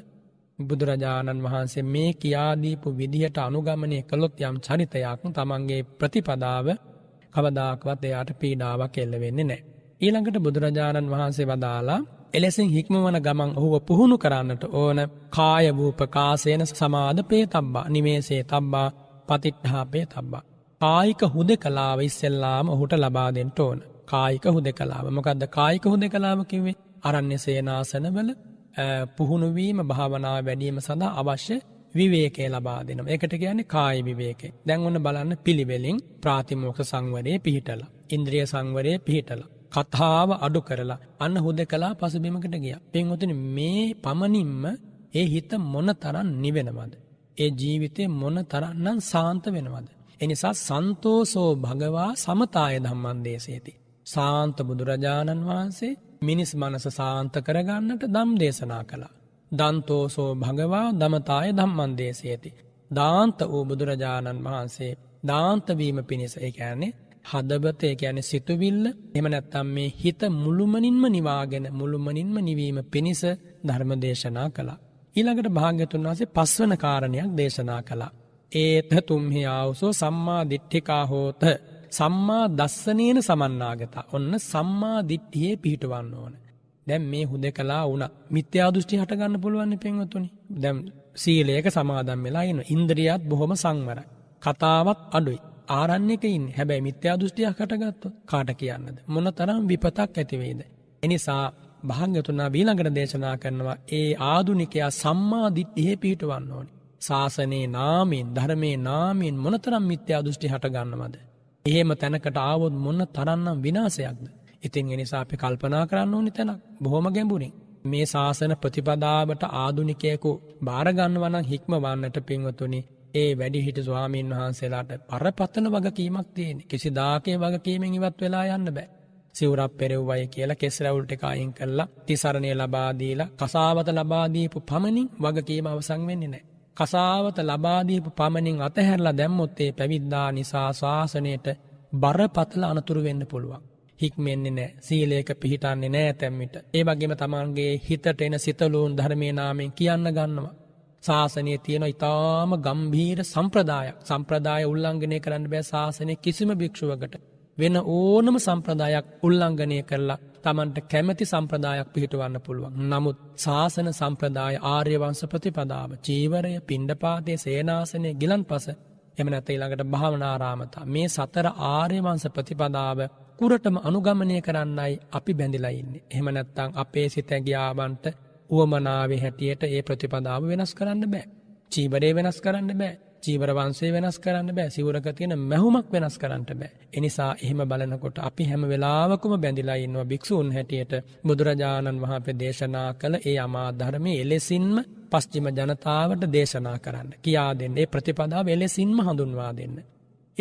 බුදුරජාණන් වහන්සේ මේ කියාදීපු විදිහට අනුගමනය කළොත් යම් චරිතයක් තමන්ගේ ප්‍රතිපදාව කවදාකවත් එයාට පීඩාවක් එල්ල වෙන්නේ නැහැ. ඊළඟට බුදුරජාණන් වහන්සේ වදාලා එලෙසින් හික්මවන ගමන් ඔහුව පුහුණු කරන්නට ඕන කායභූපකාසයන සමාධ පේ තබ්බා නිමේසේ තබ්බා පතිට්හාපේ තබ්බා. කායික හුද කලාව ඉස්සෙල්ලාම ඔහුට ලබාදෙන්ට ඕන කායික හුද කලාව මොකක්ද කායික හුද කලාවකිවේ අරන්‍ය සේනාසනවල පුහුණුවීම භාවනා වැඩීම සඳහා අවශ්‍ය විවේකේ ලබා දෙනවා. එකට කියන්නේ කාය විවේකේ. දැන් ඔන්න බලන්න පිළිවෙලින් ප්‍රාතිමෝක්ෂ සංවරයේ පිහිටලා. ඉන්ද්‍රිය සංවරයේ පිහිටලා. කතාව අඩු කරලා අන්න හුද කලා පසුබිමකට ගිය. පෙන්වතින මේ පමණින්ම ඒ හිත මොන තරන් නිවෙනවද. ඒ ජීවිතය මොන තරන්නන් සාන්ත වෙනවද. එනිසා සන්තෝසෝ භගවා සමතාය ධම්මන්දේශේති. සාන්ත බුදුරජාණන් වහන්සේ මිනිස් මනස සාන්ත කරගන්නට දම් දේශනා කළා. දන්තෝසෝ භගවා දමතාය ධම්මන්දේශේති. දාන්ත වූ බුදුරජාණන් වහන්සේ දාන්තවීම පිණිස ඒ ඇන්නේ හදවතය ගැන සිතුවිල්ල එම නැත්තම් මේ හිත මුළුමනින්ම නිවාගෙන මුළුමනින්ම නිවීම පිණිස ධර්ම දේශනා කළා. ඊළඟට භාග්‍යතුන් වහන්සේ පස්වන කාරණයක් දේශනා කළා. ඒත තුම්හි ආවුසෝ සම්මා දිට්ඨිකා හෝත සම්මා දස්සනේන සමන්නාගතා. ඔන්න සම්මා දිට්ඨියේ පිහිටවන්න ඕන. දැන් මේ හුදකලා වුණා. මිත්‍යා දෘෂ්ටි හට ගන්න පුළුවන් නේ පින්වතුනි. දැන් සීලයක සමාදන් වෙලා ඉන්න. ඉන්ද්‍රියත් බොහොම සංවරයි. කතාවත් අඩුයි. ආරන්නකයින් හැබැයි මිත්‍යා දෘෂ්ටියක් හටගත්තු කාට කියන්නද. මොන තරම් විපතක් ඇතිවේද. එනිසා භාග්‍යතුනා වීළඟට දේශනා කරනවා ඒ ආදුනිකයා සම්මාධිත් එහෙ පිහිටවන්න ඕනි. ශාසනයේ නාමෙන් ධර්මේ නාමෙන් මොනතරම් මිත්‍යා දෘෂ්ටි හටගන්නවද. එහෙම තැනකට ආවොත් මොන්න තරන්නම් විනාසයක්ද. ඉතින් එනිසා අපි කල්පනා කරන්න ඕනි තැනක් බොහොම ගැඹුරින්. මේ ශාසන ප්‍රතිපදාවට ආදුනිකයකු භාරගන්නවනං හික්ම වන්නට පින්වතුනි ඒ වැඩිහිට ස්වාමීන් වහන්සේලාට පරපතන වගකීමක් තියෙන කිසි දාකය වගකීමෙන් ඉවත් වෙලා යන්න බෑ. සිවරක් පෙරෙව්වය කියලා කෙස්රැවුල්ට එකයින් කල්ලා තිසරණය ලබාදීලා කසාවත ලබාදීපු පමණින් වගකීම අවසං වෙන්නේ නෑ. කසාවත ලබාදීපු පමණින් අතහැරලා දැම්මොත්තේ පැවිද්දා නිසා ශාසනයට බරපතල අනතුරු වෙන්න පුළුවන්. හික්මෙන්න්නේ නෑ සීලයක පිහිටන්නේ නෑ තැම්මිට ඒ වගේම තමන්ගේ හිතට එන සිතලූන් ධර්මය නාමෙන් කියන්න ගන්නවා. ශාසනය තියෙන ඉතාම ගම්භීර සම්ප්‍රදායක් සම්ප්‍රදාය උල්ලංඝනය කරන්න බෑ ශාසනය කිසිම භික්ෂුවකට වෙන ඕනම සම්ප්‍රදායක් උල්ලංඝනය කරලා තමන්ට කැමැති සම්ප්‍රදායක් පිහිටවන්න පුළුවන්. නමුත් ශාසන සම්ප්‍රදාය ආර්යවංශ ප්‍රතිපදාව චීවරය පිණ්ඩපාතය සේනාසනය ගිලන් පස එමනැත ඊළඟට භාවනාරාමතා මේ සතර ආර්යවංශ ප්‍රතිපදාව කුරටම අනුගමනය කරන්නයි අපි බැඳිලයින්න. එහමනැත්තං අපේ සිතැගියාවන්ට වුවමනාවේ හැටියට ඒ ප්‍රතිපදාව වෙනස් කරන්න බෑ. චීවරේ වෙනස් කරන්න බෑ. චීවර වංශය වෙනස් කරන්න බෑ සිවුරක තියෙන මැහුමක් වෙනස් කරන්න බෑ එනිසා එහෙම බලනකොට අපි හැම වෙලාවකම බැඳිලා ඉන්නවා භික්ෂූන් හැටියට බුදුරජාණන් වහන්සේ දේශනා කළ ඒ අමා ධර්මයේ එලෙසින්ම පස්චිම ජනතාවට දේශනා කරන්න කියා දෙන්න ඒ ප්‍රතිපදාව එලෙසින්ම හඳුන්වා දෙන්න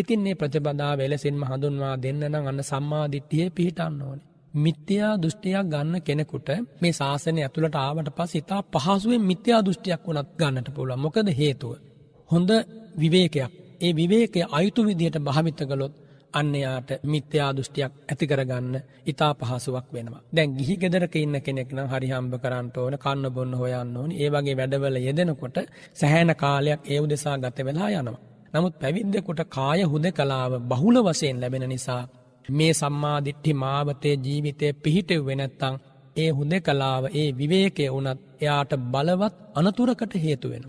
ඉතින් මේ ප්‍රතිපදාව එලෙසින්ම හඳුන්වා දෙන්න නම් අන්න සම්මාදිට්ඨියේ පිහිටන්න ඕනේ මිත්‍යා දෘෂ්ටියක් ගන්න කෙනෙකුට මේ ශාසනය ඇතුළට ආවට පස්සේ ඉතා පහසුවෙන් මිත්‍යා දෘෂ්ටියක් වුණත් ගන්නට පුළුවන්. මොකද හේතුව? හොඳ විවේකයක්. ඒ විවේකයේ අයුතු විදිහට භාවිත කළොත් අන්නයාට මිත්‍යා දෘෂ්ටියක් ඇති කරගන්න ඉතා පහසුවක් වෙනවා. දැන් ගිහි ගෙදරක ඉන්න කෙනෙක් නම් හරි හම්බ කරන්න ඕන, කන්න බොන්න හොයන්න ඕන. ඒ වගේ වැඩවල යෙදෙනකොට සැහැණ කාලයක් ඒ උදෙසා ගත වෙලා යනවා. නමුත් පැවිද්දෙකුට කාය හුදකලාව බහුල වශයෙන් ලැබෙන නිසා මේ සම්මාධිට්ටි මාවතේ ජීවිතය පිහිටෙව්වෙ නැත්තං ඒ හුදෙ කලාව ඒ විවේකය වනත් එයාට බලවත් අනතුරකට හේතුවෙන.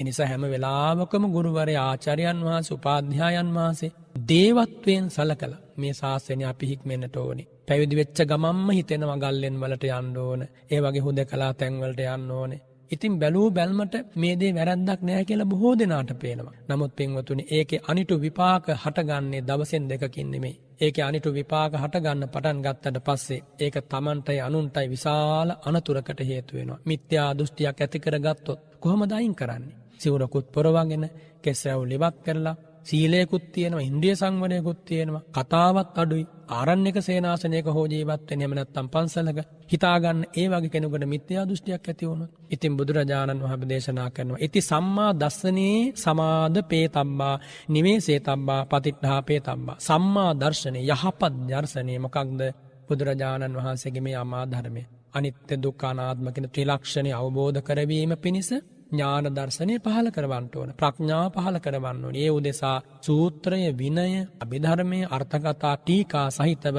එනිසා හැම වෙලාවකම ගුරුවර ආචරයන් වහා සුපාධ්‍යායන් වහන්සේ දේවත්වයෙන් සල කළ මේ ශාසනය අපිහික්මෙන්න්නට ඕනි. පැවිදි වෙච්ච ගමම්ම හිතෙන වගල්ලෙන් වලට යන්න ඕන ඒ වගේ හුද කලා තැන්වලට යන්න ඕනේ ඉතින් බැලූ බැල්මට මේ දේ වැරද්දක් නෑ කියලා බොහෝ දෙනාට පේනවා. නමුත් පින්වතුනි ඒකේ අනිටු විපාක හටගන්නේ දවසෙන් දෙකකින් නෙමෙයි. ඒකේ අනිටු විපාක හටගන්න පටන් ගත්තට පස්සේ ඒක Tamanටයි අනුන්ටයි විශාල අනතුරකට හේතු වෙනවා. මිත්‍යා දෘෂ්ටියක් ඇති කරගත්තොත් කොහොමද අයින් කරන්නේ? සිවුරකුත් පොරවගෙන, කෙස් රැවුල් ඉවත් කරලා සීලයකුත් තියෙනවා ඉන්ද්‍රිය සංවනයකුත් තියෙනවා කතාවත් අඩුයි ආරණ්‍යක සේනාසනයක හෝ ජීවත්වෙන එමනත්තම් පන්සලක හිතාගන්න ඒ වගේ කෙනෙකුට මිත්‍යා දෘෂ්ටියක් ඇති වුණොත් ඉතින් බුදුරජාණන් වහන්සේ දේශනා කරනවා ඉති සම්මා දස්සනේ සමාද පේතම්මා නිමේසේ තම්මා පතිට්ඨාපේ තම්මා සම්මා දර්ශනේ යහපත් දර්ශනේ මොකක්ද බුදුරජාණන් වහන්සේගේ මේ අමා ධර්මය අනිත්‍ය දුක්ඛ අනාත්ම කියන ත්‍රිලක්ෂණේ අවබෝධ කරවීම පිණිස ඥාන දර්ශනය පහල කරවන්ට ඕන ප්‍රඥා පහල කරවන්න ඕන ඒ උදෙසා සූත්‍රය විනය අභිධර්මය අර්ථකතා ටීකා සහිතව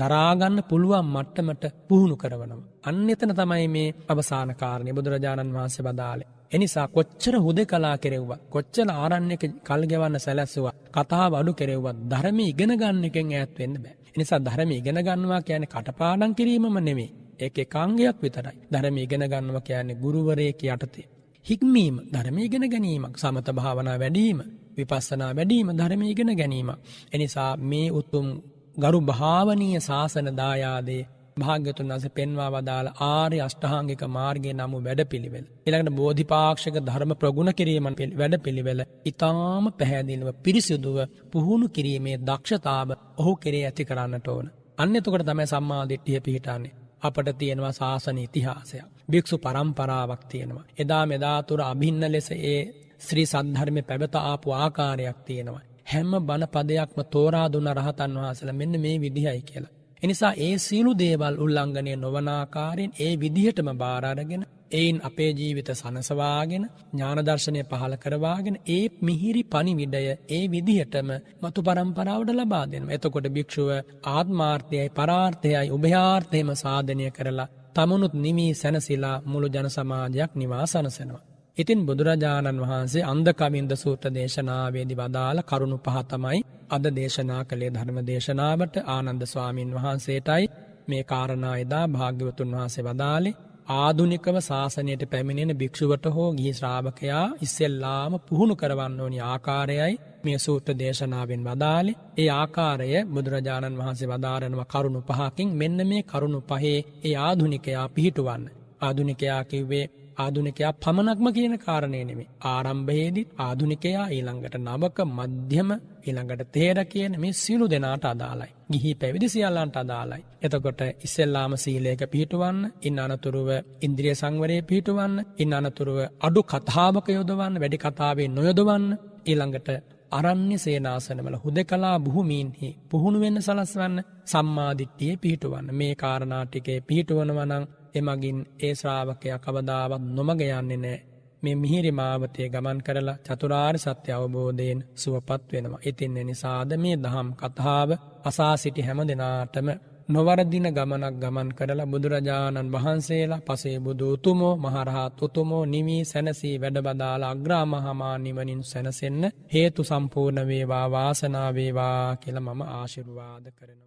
දරාගන්න පුළුවන් මට්ටමට පුහුණු කරවනවා. අන්න එතන තමයි මේ අවසානකාරණය බුදුරජාණන් වහන්සේ බදාලේ. එනිසා කොච්චර හුදෙ කලා කෙරෙව්වා කොච්චර ආරණ්‍යක කල්ගෙවන්න සැලැස්සවා කතා වඩු කෙරෙව්වත් ධර්මී ඉගෙන ගන්න එකෙන් ඈත්වෙන්න බෑ. එනිසා ධර්ම ඉගෙන ගන්නවා කියන්නේ කටපාඩම් කිරීමම නෙමේ. ඒක කාංගයක් විතරයි. ධර්ම ඉගෙන ගන්නවා කියන්නේ ගුරුවරයෙක් යටතේ හික්මීම ධර්ම ඉගෙන ගැනීමක් සමත භාවනා වැඩීම විපස්සනා වැඩීම ධර්ම ඉගෙන ගැනීමක්. එනිසා මේ උතුම් ගරු භාවනීය ශාසන දායාදේ භාග්‍යතුන් වහන්සේ පෙන්වා වදාළ ආර්ය අෂ්ටාංගික මාර්ගය නම් වැඩපිළිවෙල. ඊළඟට බෝධිපාක්ෂික ධර්ම ප්‍රගුණ කිරීම වැඩපිළිවෙල ඊටාම පැහැදිලිව පිරිසිදුව පුහුණු කිරීමේ දක්ෂතාව ඔහු කෙරේ ඇති කරන්නට ඕන. අන්න එතකොට තමයි සම්මා දිට්ඨිය පිහිටන්නේ. අපට තියෙනවා ශාසන ඉතිහාසයක්. භික්‍ෂු පරම්පරාවක් තියෙනවා. එදා මෙදාතුර අභින්න ලෙස ඒ ශ්‍රී සද්ධර්මය පැවත ආපු ආකාරයක් තියෙනවා. හැම බණපදයක්ම තෝරා දුන්න රහතන් වහසල මෙන්න මේ විදිහයි කියලා. එනිසා ඒ සීලු දේවල් උල්ලංඝනය නොවනාකාරයෙන් ඒ විදිහටම බාරාරගෙන එයින් අපේ ජීවිත සනසවාගෙන ඥානදර්ශනය පහළ කරවාගෙන ඒ මිහිරි පනිවිඩය ඒ විදිහටම මතු පරම්පරාවට ලබා දෙනවා. එතකොට භික්‍ෂුව ආත්මාර්ථයයි පරාර්ථයයි උභයාර්ථයම සාධනය කරලා තමනුත් නිමී සැනසිලා මුළු ජනසමාජයක් නිවා සනසනවා. ඉතින් බුදුරජාණන් වහන්සේ අන්දකමින්ද සූත්‍ර දේශනාවේදි වදාළ කරුණු පහතමයි අද දේශනා කළේ ධර්ම දේශනාවට ආනන්ද ස්වාමීන් වහන්සේටයි මේ කාරණා එදා භාග්‍යවතුන් වහන්සේ වදාලේ ආදුනිකව ශාසනයට පැමිණෙන භික්ෂුවට හෝ ගිහි ශ්‍රාවකයා ඉස්සෙල්ලාම පුහුණු කරවන්න ඕනි ආකාරයයි මේ සූත්‍ර දේශනාවෙන් වදාලේ ඒ ආකාරය බුදුරජාණන් වහන්සේ වදාරනව කරුණු පහකින් මෙන්න මේ කරුණු පහේ ඒ ආධුනිකයා පිහිටුවන්න. ආධුනිකයා කිව්වේ ආධුනිකයා පමණක්ම කියන කාරණය නෙමේ. ආරම්භයේදී ආධුනිකයා ඊළඟට නවක මධ්‍යම ඊළඟට තේර කියන මේ සියලු දෙනාට අදාළයි. ගිහි පැවිදි සියල්ලන්ට අදාළයි. එතකොට ඉස්සෙල්ලාම සීලයක පිහිටුවන්න, ඉන් අනතුරුව ඉන්ද්‍රිය සංවරයේ පිහිටුවන්න, ඉන් අනතුරුව අඩු කතාවක යොදවන්න, වැඩි කතාවේ නොයොදවන්න, ඊළඟට අරණ්‍ය සේනාසනවල හුදකලා බුහුමීන්හි පුහුණුවෙන්න සලස්වන්න සම්මාධිට්්‍යිය පිහිටුවන්න මේ කාරණාටිකේ පිහිටුවනවනං එමගින් ඒ ශ්‍රාවකය කවදාවත් නොමග යන්නේ නෑ මේ මිහිරි මාවතය ගමන් කරලා චතුරාර් සත්‍ය අවබෝධයෙන් සුවපත් වෙනවා. ඉතින් එනිසාද මේ දහම් කතාව අසා සිටි හැම දෙනාටම නොවරදින ගමනක් ගමන් කරලා බුදුරජාණන් වහන්සේලා පසේ බුදුතුමෝ මහරහත් උතුමෝ නිමී සැනසී වැඩබදාලා අග්‍රාමහමා නිවනින් සැනසෙන්න හේතු සම්පූර්ණ වේවා වාසනාවේවා කියලා මම ආශිර්වාද කරනවා